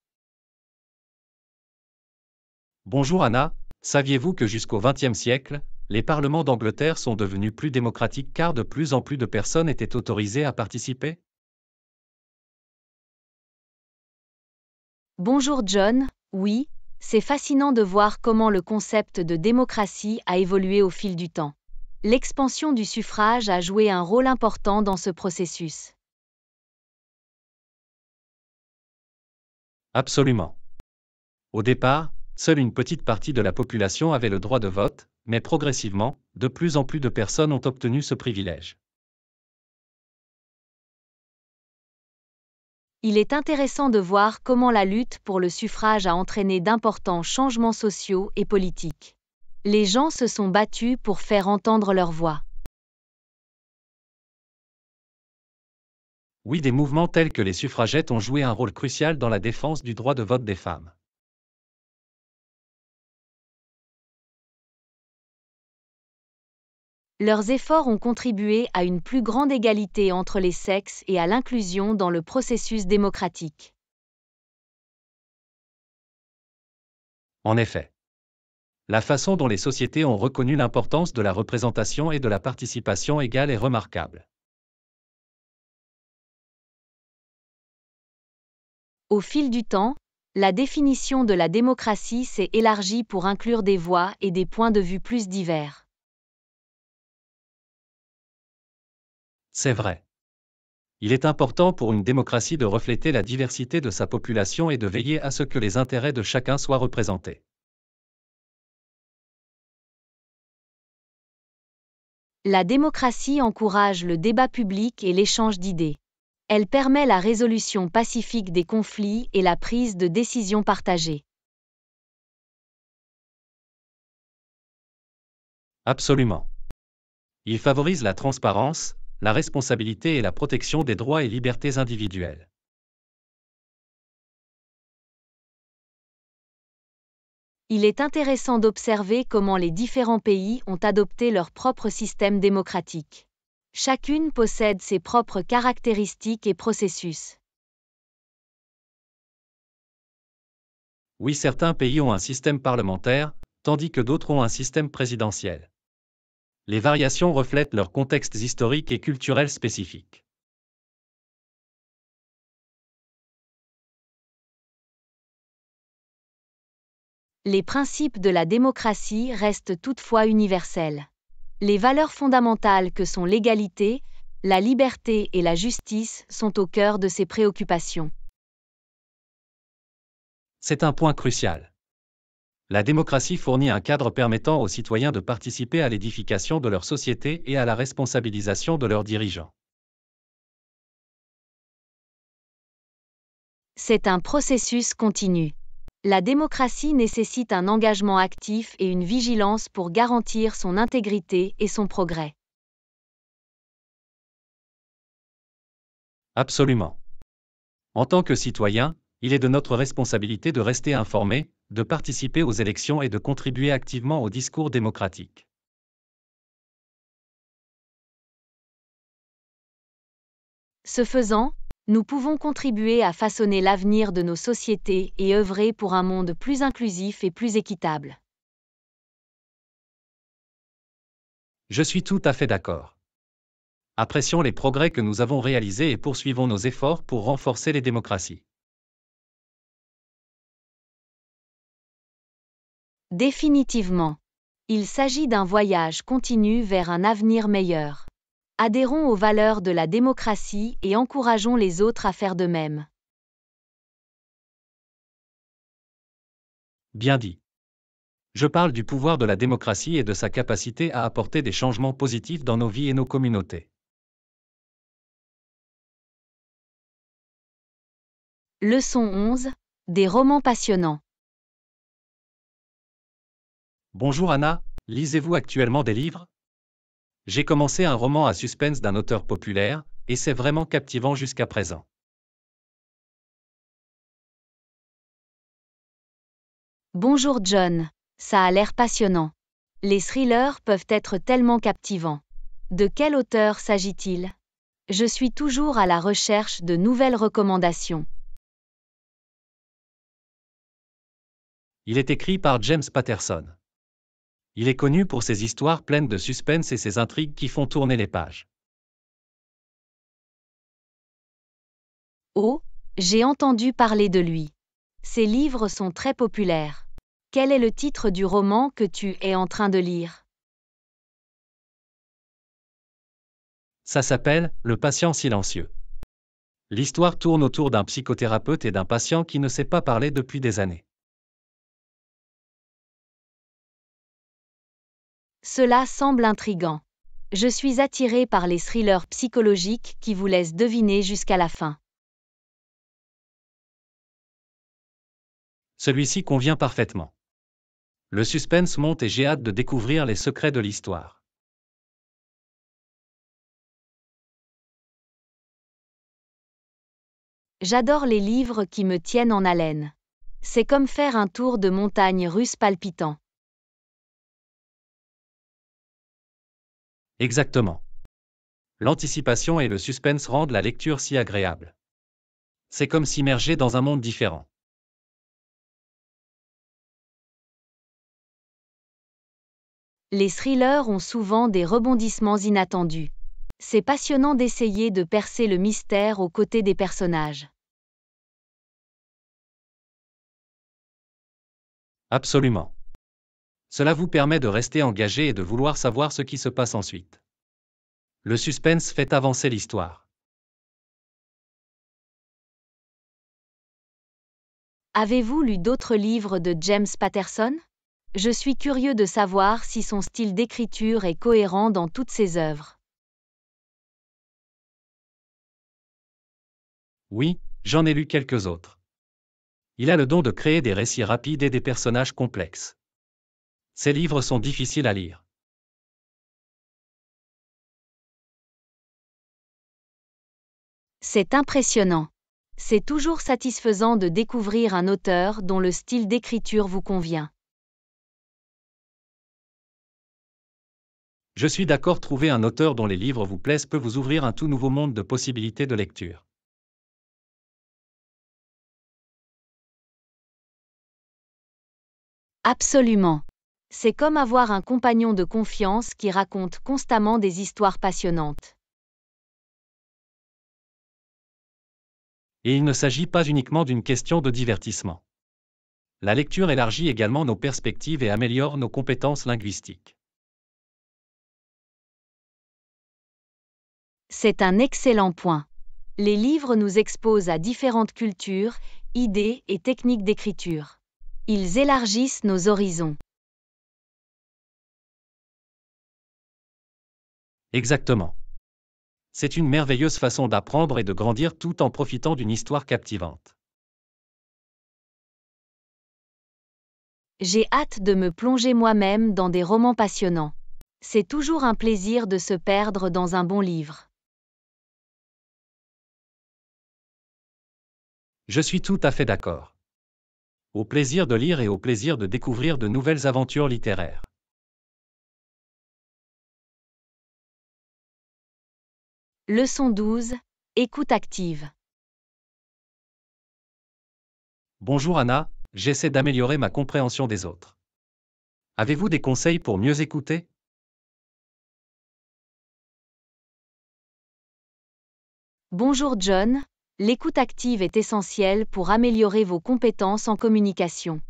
Bonjour Anna, Saviez-vous que jusqu'au XXe siècle, les parlements d'Angleterre sont devenus plus démocratiques car de plus en plus de personnes étaient autorisées à participer Bonjour John, oui, c'est fascinant de voir comment le concept de démocratie a évolué au fil du temps. L'expansion du suffrage a joué un rôle important dans ce processus. Absolument. Au départ, seule une petite partie de la population avait le droit de vote, mais progressivement, de plus en plus de personnes ont obtenu ce privilège. Il est intéressant de voir comment la lutte pour le suffrage a entraîné d'importants changements sociaux et politiques. Les gens se sont battus pour faire entendre leur voix. Oui, des mouvements tels que les suffragettes ont joué un rôle crucial dans la défense du droit de vote des femmes. Leurs efforts ont contribué à une plus grande égalité entre les sexes et à l'inclusion dans le processus démocratique. En effet, la façon dont les sociétés ont reconnu l'importance de la représentation et de la participation égale est remarquable. Au fil du temps, la définition de la démocratie s'est élargie pour inclure des voix et des points de vue plus divers. C'est vrai. Il est important pour une démocratie de refléter la diversité de sa population et de veiller à ce que les intérêts de chacun soient représentés. La démocratie encourage le débat public et l'échange d'idées. Elle permet la résolution pacifique des conflits et la prise de décisions partagées. Absolument. Il favorise la transparence, la responsabilité et la protection des droits et libertés individuelles. Il est intéressant d'observer comment les différents pays ont adopté leur propre système démocratique. Chacune possède ses propres caractéristiques et processus. Oui, certains pays ont un système parlementaire, tandis que d'autres ont un système présidentiel les variations reflètent leurs contextes historiques et culturels spécifiques. Les principes de la démocratie restent toutefois universels. Les valeurs fondamentales que sont l'égalité, la liberté et la justice sont au cœur de ces préoccupations. C'est un point crucial. La démocratie fournit un cadre permettant aux citoyens de participer à l'édification de leur société et à la responsabilisation de leurs dirigeants. C'est un processus continu. La démocratie nécessite un engagement actif et une vigilance pour garantir son intégrité et son progrès. Absolument. En tant que citoyen, il est de notre responsabilité de rester informé, de participer aux élections et de contribuer activement au discours démocratique. Ce faisant, nous pouvons contribuer à façonner l'avenir de nos sociétés et œuvrer pour un monde plus inclusif et plus équitable. Je suis tout à fait d'accord. Apprécions les progrès que nous avons réalisés et poursuivons nos efforts pour renforcer les démocraties. Définitivement. Il s'agit d'un voyage continu vers un avenir meilleur. Adhérons aux valeurs de la démocratie et encourageons les autres à faire de même. Bien dit. Je parle du pouvoir de la démocratie et de sa capacité à apporter des changements positifs dans nos vies et nos communautés. Leçon 11. Des romans passionnants. Bonjour Anna, lisez-vous actuellement des livres J'ai commencé un roman à suspense d'un auteur populaire, et c'est vraiment captivant jusqu'à présent. Bonjour John, ça a l'air passionnant. Les thrillers peuvent être tellement captivants. De quel auteur s'agit-il Je suis toujours à la recherche de nouvelles recommandations. Il est écrit par James Patterson. Il est connu pour ses histoires pleines de suspense et ses intrigues qui font tourner les pages. Oh, j'ai entendu parler de lui. Ses livres sont très populaires. Quel est le titre du roman que tu es en train de lire Ça s'appelle Le patient silencieux. L'histoire tourne autour d'un psychothérapeute et d'un patient qui ne sait pas parler depuis des années. Cela semble intrigant. Je suis attiré par les thrillers psychologiques qui vous laissent deviner jusqu'à la fin. Celui-ci convient parfaitement. Le suspense monte et j'ai hâte de découvrir les secrets de l'histoire. J'adore les livres qui me tiennent en haleine. C'est comme faire un tour de montagne russe palpitant. Exactement. L'anticipation et le suspense rendent la lecture si agréable. C'est comme s'immerger dans un monde différent. Les thrillers ont souvent des rebondissements inattendus. C'est passionnant d'essayer de percer le mystère aux côtés des personnages. Absolument. Cela vous permet de rester engagé et de vouloir savoir ce qui se passe ensuite. Le suspense fait avancer l'histoire. Avez-vous lu d'autres livres de James Patterson Je suis curieux de savoir si son style d'écriture est cohérent dans toutes ses œuvres. Oui, j'en ai lu quelques autres. Il a le don de créer des récits rapides et des personnages complexes. Ces livres sont difficiles à lire. C'est impressionnant. C'est toujours satisfaisant de découvrir un auteur dont le style d'écriture vous convient. Je suis d'accord, trouver un auteur dont les livres vous plaisent peut vous ouvrir un tout nouveau monde de possibilités de lecture. Absolument. C'est comme avoir un compagnon de confiance qui raconte constamment des histoires passionnantes. Et il ne s'agit pas uniquement d'une question de divertissement. La lecture élargit également nos perspectives et améliore nos compétences linguistiques. C'est un excellent point. Les livres nous exposent à différentes cultures, idées et techniques d'écriture. Ils élargissent nos horizons. Exactement. C'est une merveilleuse façon d'apprendre et de grandir tout en profitant d'une histoire captivante. J'ai hâte de me plonger moi-même dans des romans passionnants. C'est toujours un plaisir de se perdre dans un bon livre. Je suis tout à fait d'accord. Au plaisir de lire et au plaisir de découvrir de nouvelles aventures littéraires. Leçon 12. Écoute active. Bonjour Anna, j'essaie d'améliorer ma compréhension des autres. Avez-vous des conseils pour mieux écouter Bonjour John, l'écoute active est essentielle pour améliorer vos compétences en communication.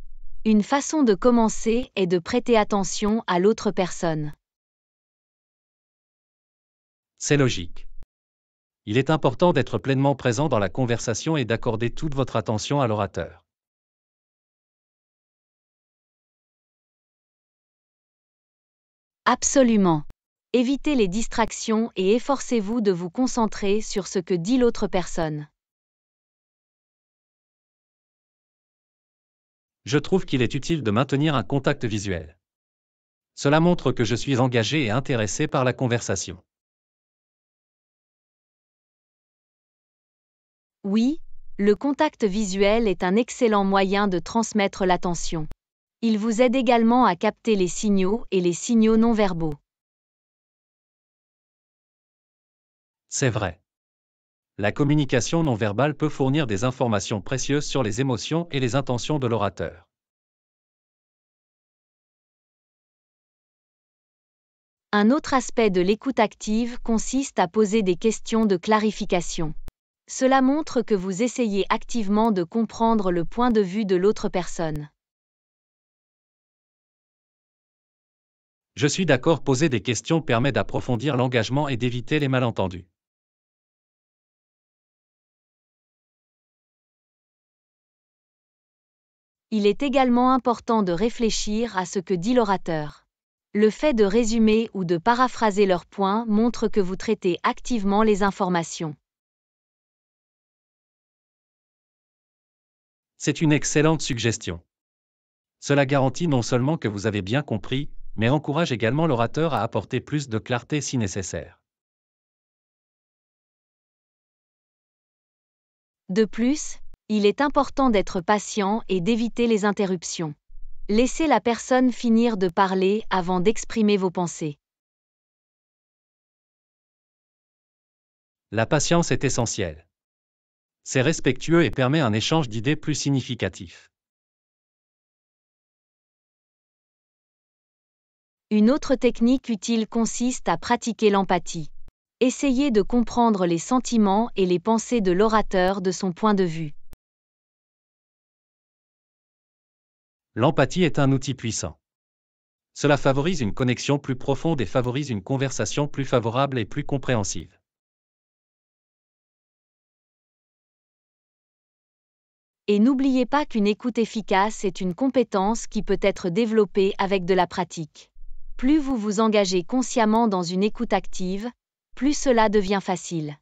Une façon de commencer est de prêter attention à l'autre personne. C'est logique il est important d'être pleinement présent dans la conversation et d'accorder toute votre attention à l'orateur. Absolument. Évitez les distractions et efforcez-vous de vous concentrer sur ce que dit l'autre personne. Je trouve qu'il est utile de maintenir un contact visuel. Cela montre que je suis engagé et intéressé par la conversation. Oui, le contact visuel est un excellent moyen de transmettre l'attention. Il vous aide également à capter les signaux et les signaux non verbaux. C'est vrai. La communication non verbale peut fournir des informations précieuses sur les émotions et les intentions de l'orateur. Un autre aspect de l'écoute active consiste à poser des questions de clarification. Cela montre que vous essayez activement de comprendre le point de vue de l'autre personne. Je suis d'accord, poser des questions permet d'approfondir l'engagement et d'éviter les malentendus. Il est également important de réfléchir à ce que dit l'orateur. Le fait de résumer ou de paraphraser leurs points montre que vous traitez activement les informations. C'est une excellente suggestion. Cela garantit non seulement que vous avez bien compris, mais encourage également l'orateur à apporter plus de clarté si nécessaire. De plus, il est important d'être patient et d'éviter les interruptions. Laissez la personne finir de parler avant d'exprimer vos pensées. La patience est essentielle. C'est respectueux et permet un échange d'idées plus significatif. Une autre technique utile consiste à pratiquer l'empathie. Essayez de comprendre les sentiments et les pensées de l'orateur de son point de vue. L'empathie est un outil puissant. Cela favorise une connexion plus profonde et favorise une conversation plus favorable et plus compréhensive. et n'oubliez pas qu'une écoute efficace est une compétence qui peut être développée avec de la pratique. Plus vous vous engagez consciemment dans une écoute active, plus cela devient facile.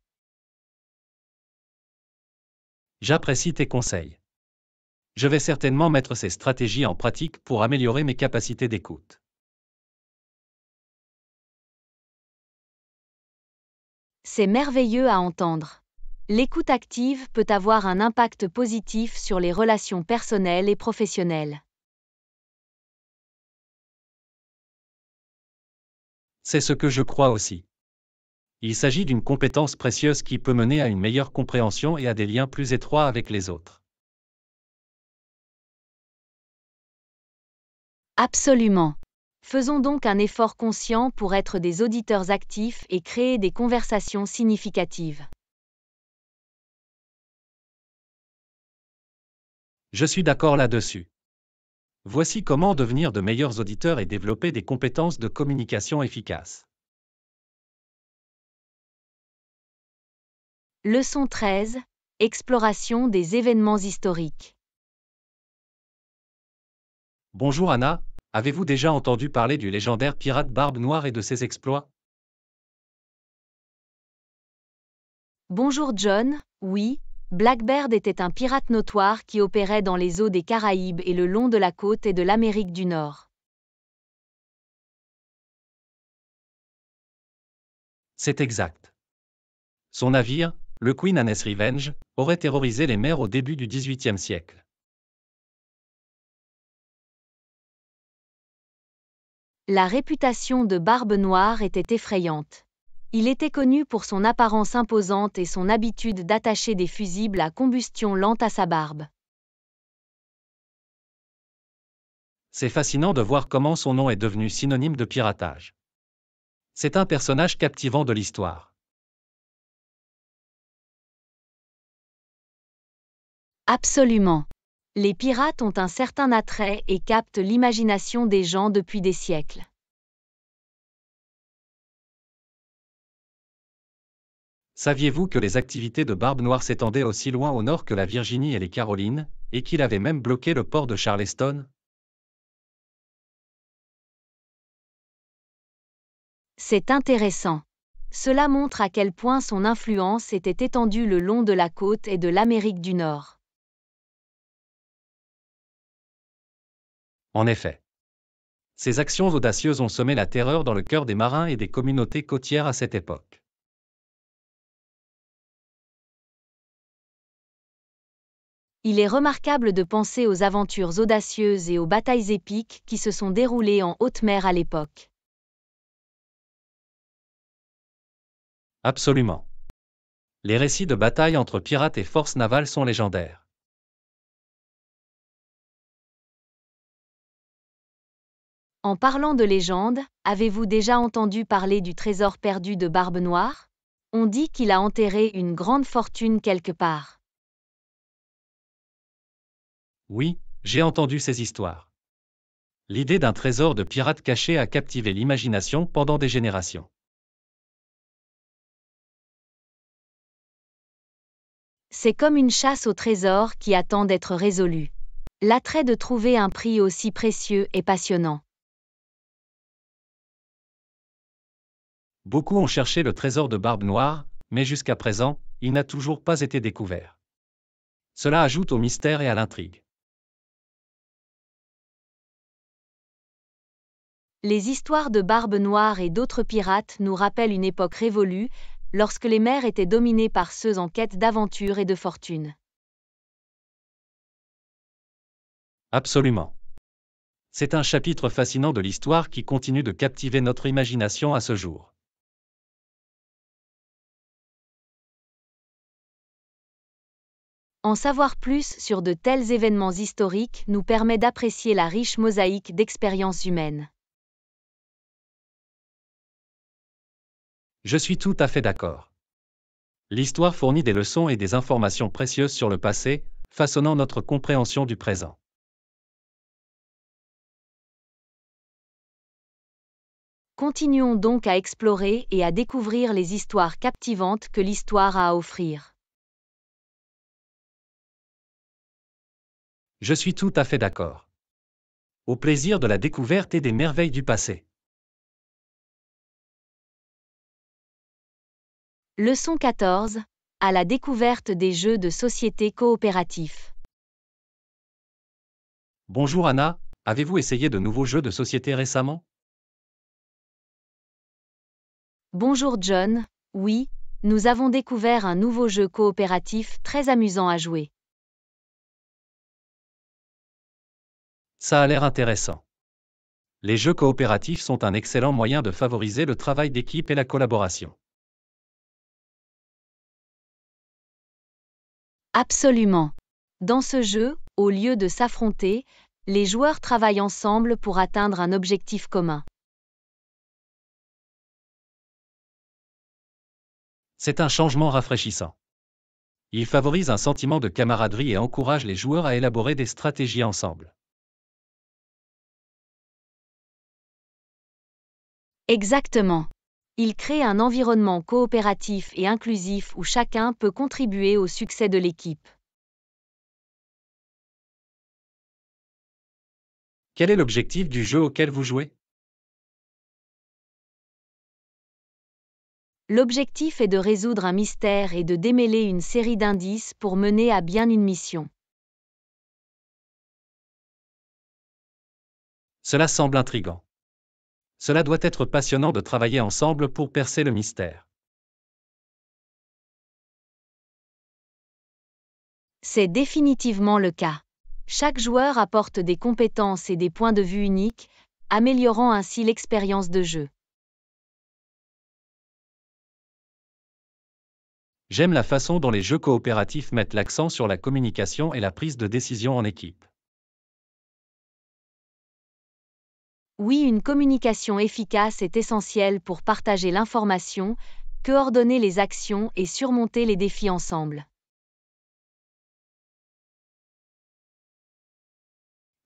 J'apprécie tes conseils. Je vais certainement mettre ces stratégies en pratique pour améliorer mes capacités d'écoute. C'est merveilleux à entendre. L'écoute active peut avoir un impact positif sur les relations personnelles et professionnelles. C'est ce que je crois aussi. Il s'agit d'une compétence précieuse qui peut mener à une meilleure compréhension et à des liens plus étroits avec les autres. Absolument. Faisons donc un effort conscient pour être des auditeurs actifs et créer des conversations significatives. Je suis d'accord là-dessus. Voici comment devenir de meilleurs auditeurs et développer des compétences de communication efficaces. Leçon 13. Exploration des événements historiques. Bonjour Anna, avez-vous déjà entendu parler du légendaire pirate Barbe Noire et de ses exploits Bonjour John, oui, Blackbird était un pirate notoire qui opérait dans les eaux des Caraïbes et le long de la côte et de l'Amérique du Nord. C'est exact. Son navire, le Queen Anne's Revenge, aurait terrorisé les mers au début du XVIIIe siècle. La réputation de Barbe Noire était effrayante. Il était connu pour son apparence imposante et son habitude d'attacher des fusibles à combustion lente à sa barbe. C'est fascinant de voir comment son nom est devenu synonyme de piratage. C'est un personnage captivant de l'histoire. Absolument. Les pirates ont un certain attrait et captent l'imagination des gens depuis des siècles. Saviez-vous que les activités de Barbe Noire s'étendaient aussi loin au nord que la Virginie et les Carolines, et qu'il avait même bloqué le port de Charleston C'est intéressant. Cela montre à quel point son influence était étendue le long de la côte et de l'Amérique du Nord. En effet. ses actions audacieuses ont semé la terreur dans le cœur des marins et des communautés côtières à cette époque. il est remarquable de penser aux aventures audacieuses et aux batailles épiques qui se sont déroulées en haute mer à l'époque. Absolument. Les récits de batailles entre pirates et forces navales sont légendaires. En parlant de légende, avez-vous déjà entendu parler du trésor perdu de Barbe Noire On dit qu'il a enterré une grande fortune quelque part. Oui, j'ai entendu ces histoires. L'idée d'un trésor de pirates caché a captivé l'imagination pendant des générations. C'est comme une chasse au trésor qui attend d'être résolue. L'attrait de trouver un prix aussi précieux est passionnant. Beaucoup ont cherché le trésor de Barbe Noire, mais jusqu'à présent, il n'a toujours pas été découvert. Cela ajoute au mystère et à l'intrigue. Les histoires de Barbe Noire et d'autres pirates nous rappellent une époque révolue, lorsque les mers étaient dominées par ceux en quête d'aventure et de fortune. Absolument. C'est un chapitre fascinant de l'histoire qui continue de captiver notre imagination à ce jour. En savoir plus sur de tels événements historiques nous permet d'apprécier la riche mosaïque d'expériences humaines. Je suis tout à fait d'accord. L'histoire fournit des leçons et des informations précieuses sur le passé, façonnant notre compréhension du présent. Continuons donc à explorer et à découvrir les histoires captivantes que l'histoire a à offrir. Je suis tout à fait d'accord. Au plaisir de la découverte et des merveilles du passé. Leçon 14. À la découverte des jeux de société coopératifs. Bonjour Anna, avez-vous essayé de nouveaux jeux de société récemment Bonjour John, oui, nous avons découvert un nouveau jeu coopératif très amusant à jouer. Ça a l'air intéressant. Les jeux coopératifs sont un excellent moyen de favoriser le travail d'équipe et la collaboration. Absolument. Dans ce jeu, au lieu de s'affronter, les joueurs travaillent ensemble pour atteindre un objectif commun. C'est un changement rafraîchissant. Il favorise un sentiment de camaraderie et encourage les joueurs à élaborer des stratégies ensemble. Exactement. Il crée un environnement coopératif et inclusif où chacun peut contribuer au succès de l'équipe. Quel est l'objectif du jeu auquel vous jouez L'objectif est de résoudre un mystère et de démêler une série d'indices pour mener à bien une mission. Cela semble intrigant. Cela doit être passionnant de travailler ensemble pour percer le mystère. C'est définitivement le cas. Chaque joueur apporte des compétences et des points de vue uniques, améliorant ainsi l'expérience de jeu. J'aime la façon dont les jeux coopératifs mettent l'accent sur la communication et la prise de décision en équipe. Oui, une communication efficace est essentielle pour partager l'information, coordonner les actions et surmonter les défis ensemble.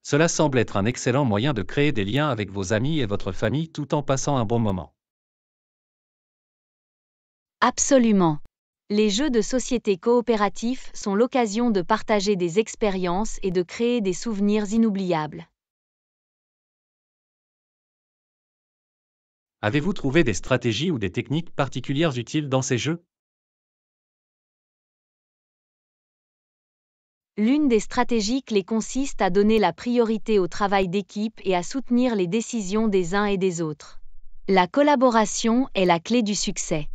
Cela semble être un excellent moyen de créer des liens avec vos amis et votre famille tout en passant un bon moment. Absolument. Les jeux de société coopératifs sont l'occasion de partager des expériences et de créer des souvenirs inoubliables. Avez-vous trouvé des stratégies ou des techniques particulières utiles dans ces jeux L'une des stratégies clés consiste à donner la priorité au travail d'équipe et à soutenir les décisions des uns et des autres. La collaboration est la clé du succès.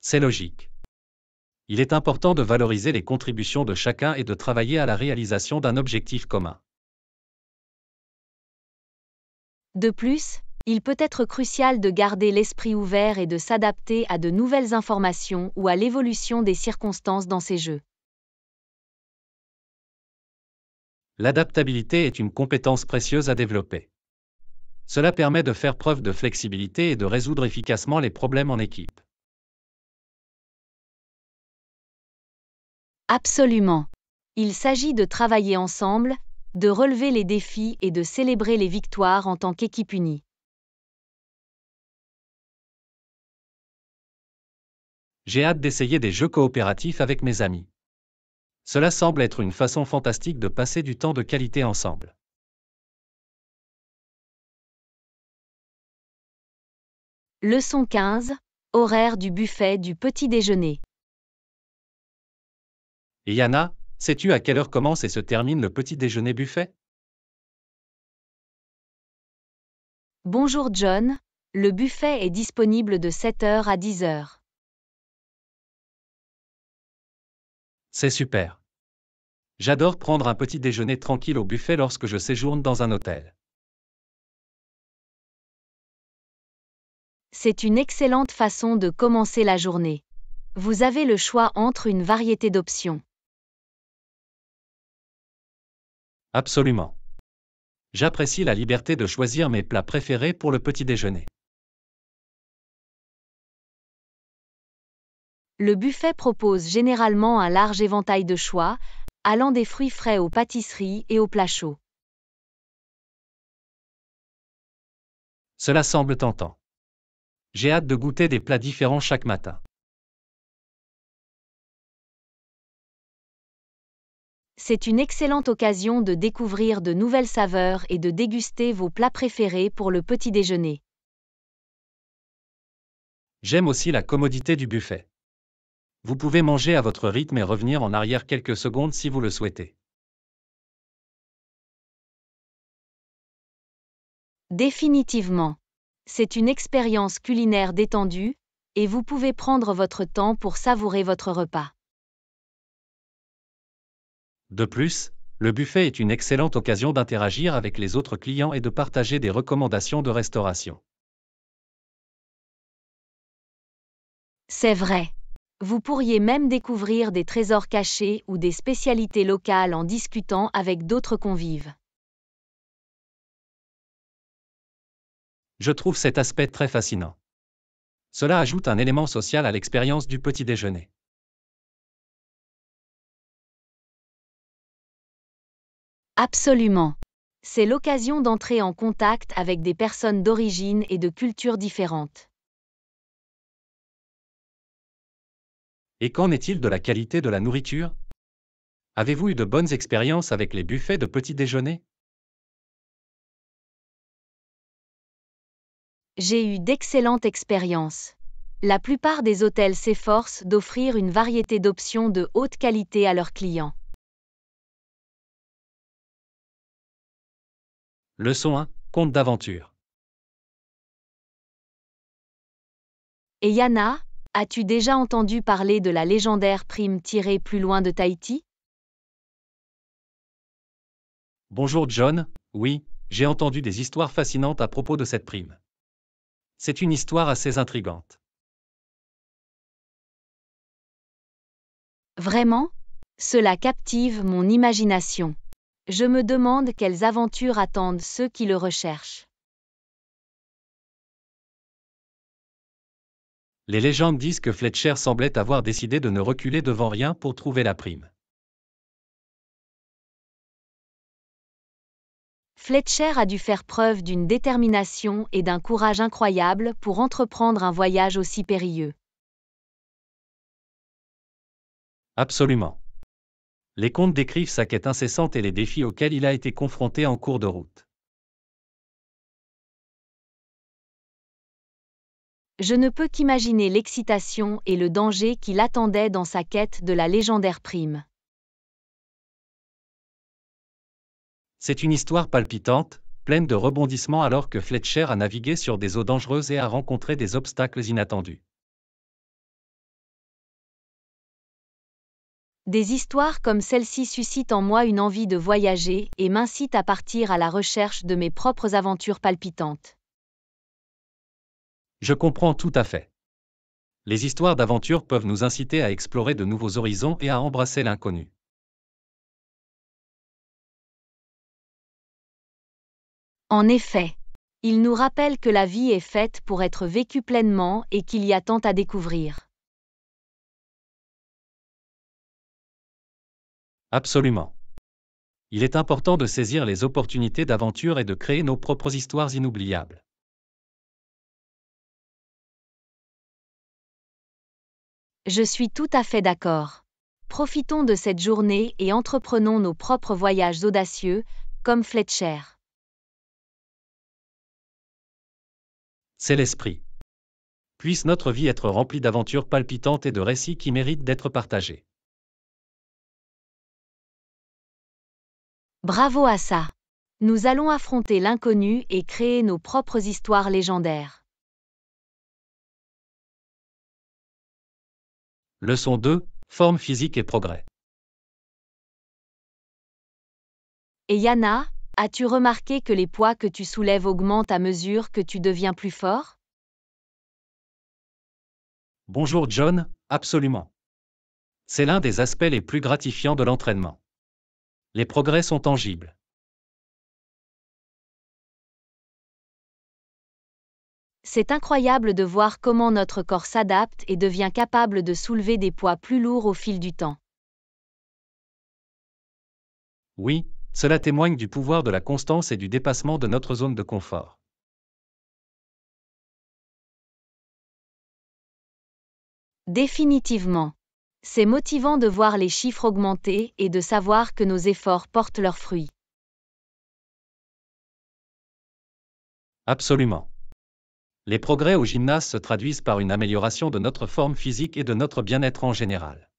C'est logique. Il est important de valoriser les contributions de chacun et de travailler à la réalisation d'un objectif commun. De plus, il peut être crucial de garder l'esprit ouvert et de s'adapter à de nouvelles informations ou à l'évolution des circonstances dans ces jeux. L'adaptabilité est une compétence précieuse à développer. Cela permet de faire preuve de flexibilité et de résoudre efficacement les problèmes en équipe. Absolument. Il s'agit de travailler ensemble, de relever les défis et de célébrer les victoires en tant qu'équipe unie. J'ai hâte d'essayer des jeux coopératifs avec mes amis. Cela semble être une façon fantastique de passer du temps de qualité ensemble. Leçon 15. Horaire du buffet du petit déjeuner. Yana, Sais-tu à quelle heure commence et se termine le petit déjeuner buffet Bonjour John, le buffet est disponible de 7h à 10h. C'est super. J'adore prendre un petit déjeuner tranquille au buffet lorsque je séjourne dans un hôtel. C'est une excellente façon de commencer la journée. Vous avez le choix entre une variété d'options. Absolument. J'apprécie la liberté de choisir mes plats préférés pour le petit déjeuner. Le buffet propose généralement un large éventail de choix, allant des fruits frais aux pâtisseries et aux plats chauds. Cela semble tentant. J'ai hâte de goûter des plats différents chaque matin. c'est une excellente occasion de découvrir de nouvelles saveurs et de déguster vos plats préférés pour le petit déjeuner. J'aime aussi la commodité du buffet. Vous pouvez manger à votre rythme et revenir en arrière quelques secondes si vous le souhaitez. Définitivement. C'est une expérience culinaire détendue, et vous pouvez prendre votre temps pour savourer votre repas. De plus, le buffet est une excellente occasion d'interagir avec les autres clients et de partager des recommandations de restauration. C'est vrai. Vous pourriez même découvrir des trésors cachés ou des spécialités locales en discutant avec d'autres convives. Je trouve cet aspect très fascinant. Cela ajoute un élément social à l'expérience du petit déjeuner. Absolument. C'est l'occasion d'entrer en contact avec des personnes d'origine et de cultures différentes. Et qu'en est-il de la qualité de la nourriture Avez-vous eu de bonnes expériences avec les buffets de petit déjeuner J'ai eu d'excellentes expériences. La plupart des hôtels s'efforcent d'offrir une variété d'options de haute qualité à leurs clients. Leçon 1. Conte d'aventure. Et Yana, as-tu déjà entendu parler de la légendaire prime tirée plus loin de Tahiti Bonjour John, oui, j'ai entendu des histoires fascinantes à propos de cette prime. C'est une histoire assez intrigante. Vraiment Cela captive mon imagination. Je me demande quelles aventures attendent ceux qui le recherchent. Les légendes disent que Fletcher semblait avoir décidé de ne reculer devant rien pour trouver la prime. Fletcher a dû faire preuve d'une détermination et d'un courage incroyable pour entreprendre un voyage aussi périlleux. Absolument. Les contes décrivent sa quête incessante et les défis auxquels il a été confronté en cours de route. Je ne peux qu'imaginer l'excitation et le danger qui l'attendait dans sa quête de la légendaire prime. C'est une histoire palpitante, pleine de rebondissements alors que Fletcher a navigué sur des eaux dangereuses et a rencontré des obstacles inattendus. Des histoires comme celle-ci suscitent en moi une envie de voyager et m'incitent à partir à la recherche de mes propres aventures palpitantes. Je comprends tout à fait. Les histoires d'aventure peuvent nous inciter à explorer de nouveaux horizons et à embrasser l'inconnu. En effet, ils nous rappellent que la vie est faite pour être vécue pleinement et qu'il y a tant à découvrir. Absolument. Il est important de saisir les opportunités d'aventure et de créer nos propres histoires inoubliables. Je suis tout à fait d'accord. Profitons de cette journée et entreprenons nos propres voyages audacieux, comme Fletcher. C'est l'esprit. Puisse notre vie être remplie d'aventures palpitantes et de récits qui méritent d'être partagés. Bravo à ça Nous allons affronter l'inconnu et créer nos propres histoires légendaires. Leçon 2. Forme physique et progrès. Et Yana, as-tu remarqué que les poids que tu soulèves augmentent à mesure que tu deviens plus fort Bonjour John, absolument. C'est l'un des aspects les plus gratifiants de l'entraînement. Les progrès sont tangibles. C'est incroyable de voir comment notre corps s'adapte et devient capable de soulever des poids plus lourds au fil du temps. Oui, cela témoigne du pouvoir de la constance et du dépassement de notre zone de confort. Définitivement. C'est motivant de voir les chiffres augmenter et de savoir que nos efforts portent leurs fruits. Absolument. Les progrès au gymnase se traduisent par une amélioration de notre forme physique et de notre bien-être en général.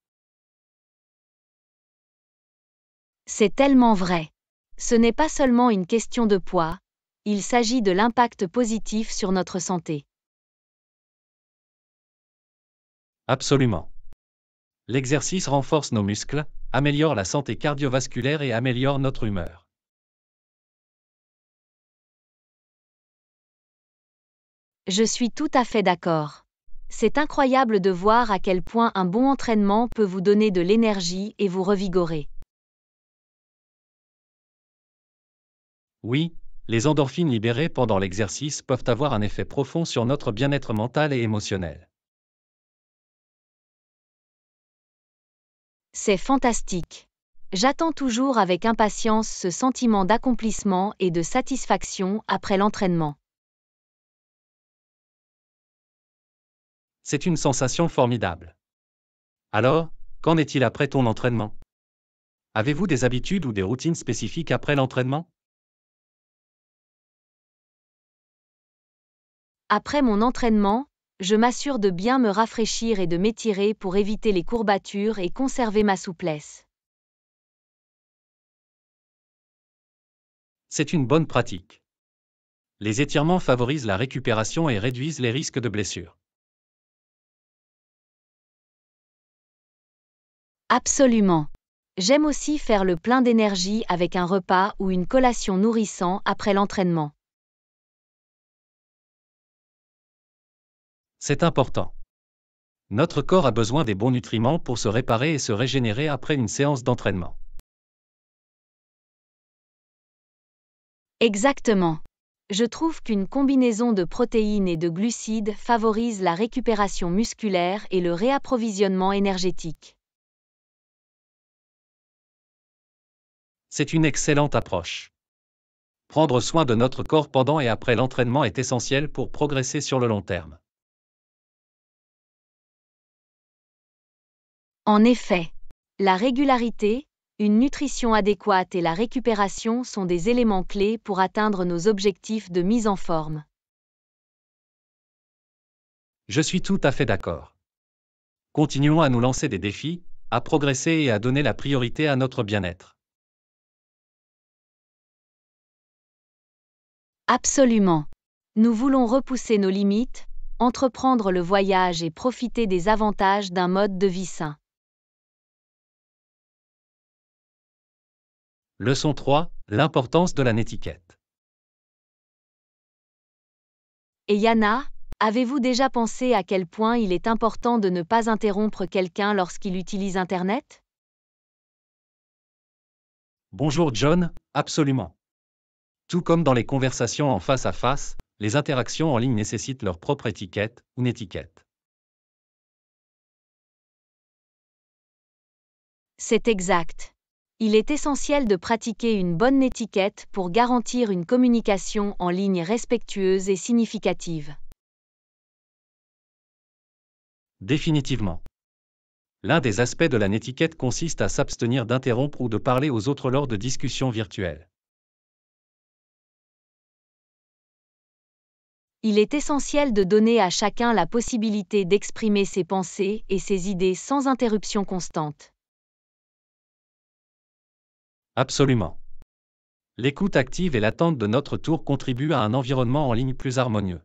C'est tellement vrai. Ce n'est pas seulement une question de poids, il s'agit de l'impact positif sur notre santé. Absolument. L'exercice renforce nos muscles, améliore la santé cardiovasculaire et améliore notre humeur. Je suis tout à fait d'accord. C'est incroyable de voir à quel point un bon entraînement peut vous donner de l'énergie et vous revigorer. Oui, les endorphines libérées pendant l'exercice peuvent avoir un effet profond sur notre bien-être mental et émotionnel. C'est fantastique. J'attends toujours avec impatience ce sentiment d'accomplissement et de satisfaction après l'entraînement. C'est une sensation formidable. Alors, qu'en est-il après ton entraînement Avez-vous des habitudes ou des routines spécifiques après l'entraînement Après mon entraînement, je m'assure de bien me rafraîchir et de m'étirer pour éviter les courbatures et conserver ma souplesse. C'est une bonne pratique. Les étirements favorisent la récupération et réduisent les risques de blessures. Absolument. J'aime aussi faire le plein d'énergie avec un repas ou une collation nourrissant après l'entraînement. C'est important. Notre corps a besoin des bons nutriments pour se réparer et se régénérer après une séance d'entraînement. Exactement. Je trouve qu'une combinaison de protéines et de glucides favorise la récupération musculaire et le réapprovisionnement énergétique. C'est une excellente approche. Prendre soin de notre corps pendant et après l'entraînement est essentiel pour progresser sur le long terme. En effet, la régularité, une nutrition adéquate et la récupération sont des éléments clés pour atteindre nos objectifs de mise en forme. Je suis tout à fait d'accord. Continuons à nous lancer des défis, à progresser et à donner la priorité à notre bien-être. Absolument. Nous voulons repousser nos limites, entreprendre le voyage et profiter des avantages d'un mode de vie sain. Leçon 3. L'importance de la netiquette. Et Yana, avez-vous déjà pensé à quel point il est important de ne pas interrompre quelqu'un lorsqu'il utilise Internet Bonjour John, absolument. Tout comme dans les conversations en face à face, les interactions en ligne nécessitent leur propre étiquette ou netiquette. C'est exact il est essentiel de pratiquer une bonne étiquette pour garantir une communication en ligne respectueuse et significative. Définitivement. L'un des aspects de la netiquette consiste à s'abstenir d'interrompre ou de parler aux autres lors de discussions virtuelles. Il est essentiel de donner à chacun la possibilité d'exprimer ses pensées et ses idées sans interruption constante. Absolument. L'écoute active et l'attente de notre tour contribuent à un environnement en ligne plus harmonieux.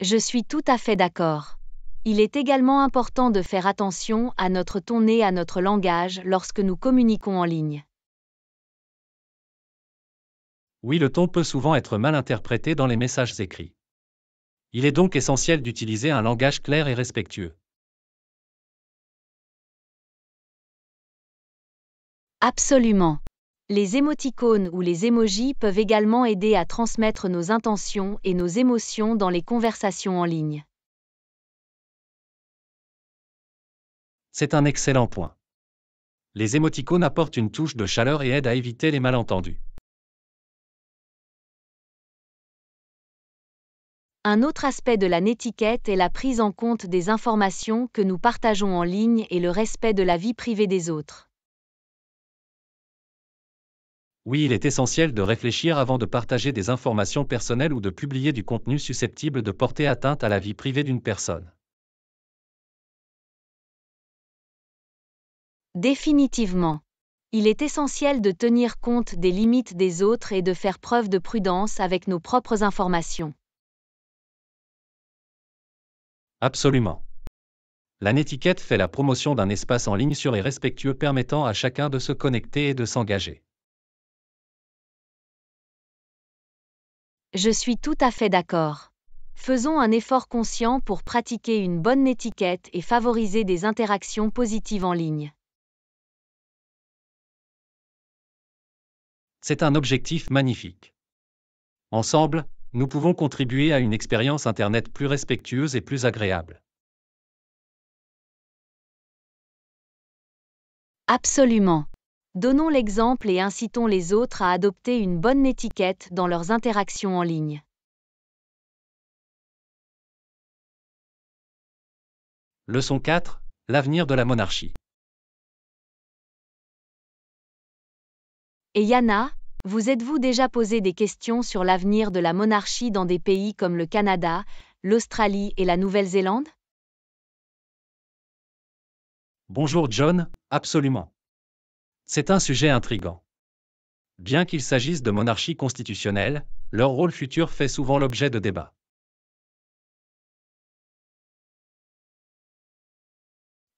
Je suis tout à fait d'accord. Il est également important de faire attention à notre ton et à notre langage lorsque nous communiquons en ligne. Oui, le ton peut souvent être mal interprété dans les messages écrits. Il est donc essentiel d'utiliser un langage clair et respectueux. Absolument. Les émoticônes ou les émojis peuvent également aider à transmettre nos intentions et nos émotions dans les conversations en ligne. C'est un excellent point. Les émoticônes apportent une touche de chaleur et aident à éviter les malentendus. Un autre aspect de la netiquette est la prise en compte des informations que nous partageons en ligne et le respect de la vie privée des autres. Oui, il est essentiel de réfléchir avant de partager des informations personnelles ou de publier du contenu susceptible de porter atteinte à la vie privée d'une personne. Définitivement. Il est essentiel de tenir compte des limites des autres et de faire preuve de prudence avec nos propres informations. Absolument. La netiquette fait la promotion d'un espace en ligne sûr et respectueux permettant à chacun de se connecter et de s'engager. Je suis tout à fait d'accord. Faisons un effort conscient pour pratiquer une bonne étiquette et favoriser des interactions positives en ligne. C'est un objectif magnifique. Ensemble, nous pouvons contribuer à une expérience Internet plus respectueuse et plus agréable. Absolument. Donnons l'exemple et incitons les autres à adopter une bonne étiquette dans leurs interactions en ligne. Leçon 4. L'avenir de la monarchie. Et Yana, vous êtes-vous déjà posé des questions sur l'avenir de la monarchie dans des pays comme le Canada, l'Australie et la Nouvelle-Zélande Bonjour John, absolument. C'est un sujet intrigant. Bien qu'il s'agisse de monarchies constitutionnelles, leur rôle futur fait souvent l'objet de débats.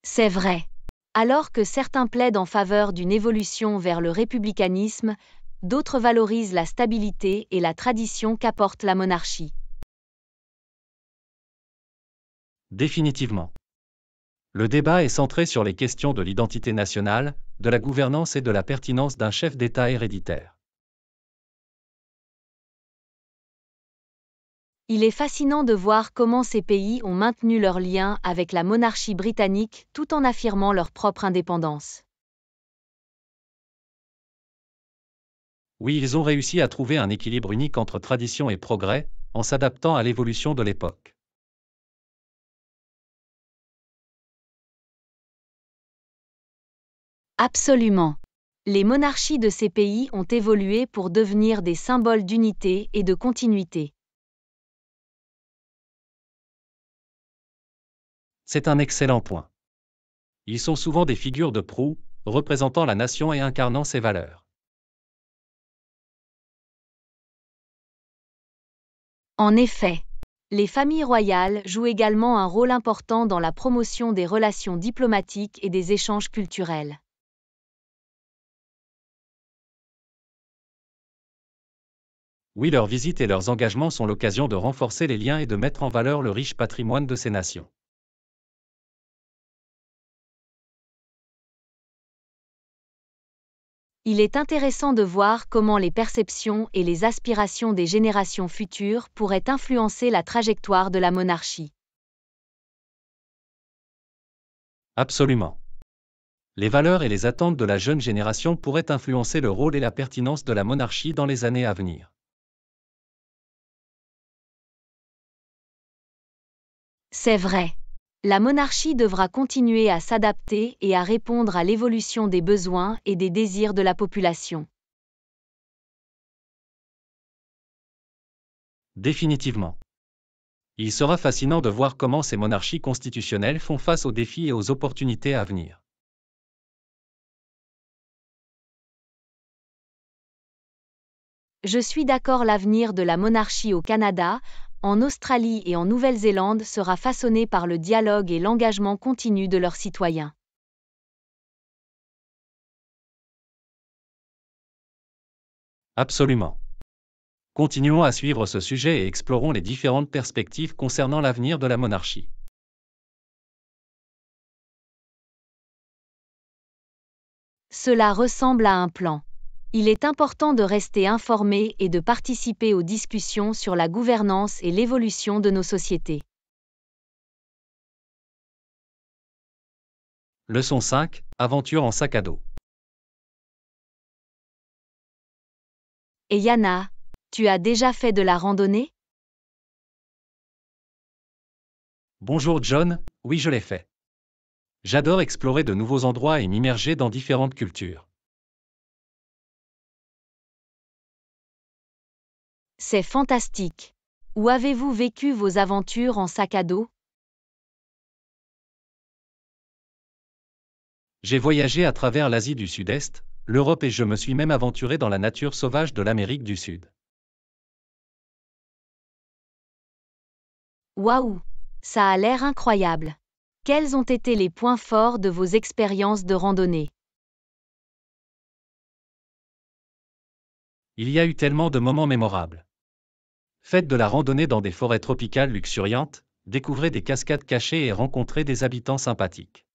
C'est vrai. Alors que certains plaident en faveur d'une évolution vers le républicanisme, d'autres valorisent la stabilité et la tradition qu'apporte la monarchie. Définitivement. Le débat est centré sur les questions de l'identité nationale, de la gouvernance et de la pertinence d'un chef d'État héréditaire. Il est fascinant de voir comment ces pays ont maintenu leur lien avec la monarchie britannique tout en affirmant leur propre indépendance. Oui, ils ont réussi à trouver un équilibre unique entre tradition et progrès, en s'adaptant à l'évolution de l'époque. Absolument. Les monarchies de ces pays ont évolué pour devenir des symboles d'unité et de continuité. C'est un excellent point. Ils sont souvent des figures de proue, représentant la nation et incarnant ses valeurs. En effet, les familles royales jouent également un rôle important dans la promotion des relations diplomatiques et des échanges culturels. Oui, leurs visites et leurs engagements sont l'occasion de renforcer les liens et de mettre en valeur le riche patrimoine de ces nations. Il est intéressant de voir comment les perceptions et les aspirations des générations futures pourraient influencer la trajectoire de la monarchie. Absolument. Les valeurs et les attentes de la jeune génération pourraient influencer le rôle et la pertinence de la monarchie dans les années à venir. C'est vrai. La monarchie devra continuer à s'adapter et à répondre à l'évolution des besoins et des désirs de la population. Définitivement. Il sera fascinant de voir comment ces monarchies constitutionnelles font face aux défis et aux opportunités à venir. Je suis d'accord l'avenir de la monarchie au Canada, en Australie et en Nouvelle-Zélande sera façonné par le dialogue et l'engagement continu de leurs citoyens. Absolument. Continuons à suivre ce sujet et explorons les différentes perspectives concernant l'avenir de la monarchie. Cela ressemble à un plan. Il est important de rester informé et de participer aux discussions sur la gouvernance et l'évolution de nos sociétés. Leçon 5. Aventure en sac à dos. Et Yana, tu as déjà fait de la randonnée Bonjour John, oui je l'ai fait. J'adore explorer de nouveaux endroits et m'immerger dans différentes cultures. C'est fantastique. Où avez-vous vécu vos aventures en sac à dos J'ai voyagé à travers l'Asie du Sud-Est, l'Europe et je me suis même aventuré dans la nature sauvage de l'Amérique du Sud. Waouh Ça a l'air incroyable. Quels ont été les points forts de vos expériences de randonnée Il y a eu tellement de moments mémorables. Faites de la randonnée dans des forêts tropicales luxuriantes, découvrez des cascades cachées et rencontrez des habitants sympathiques.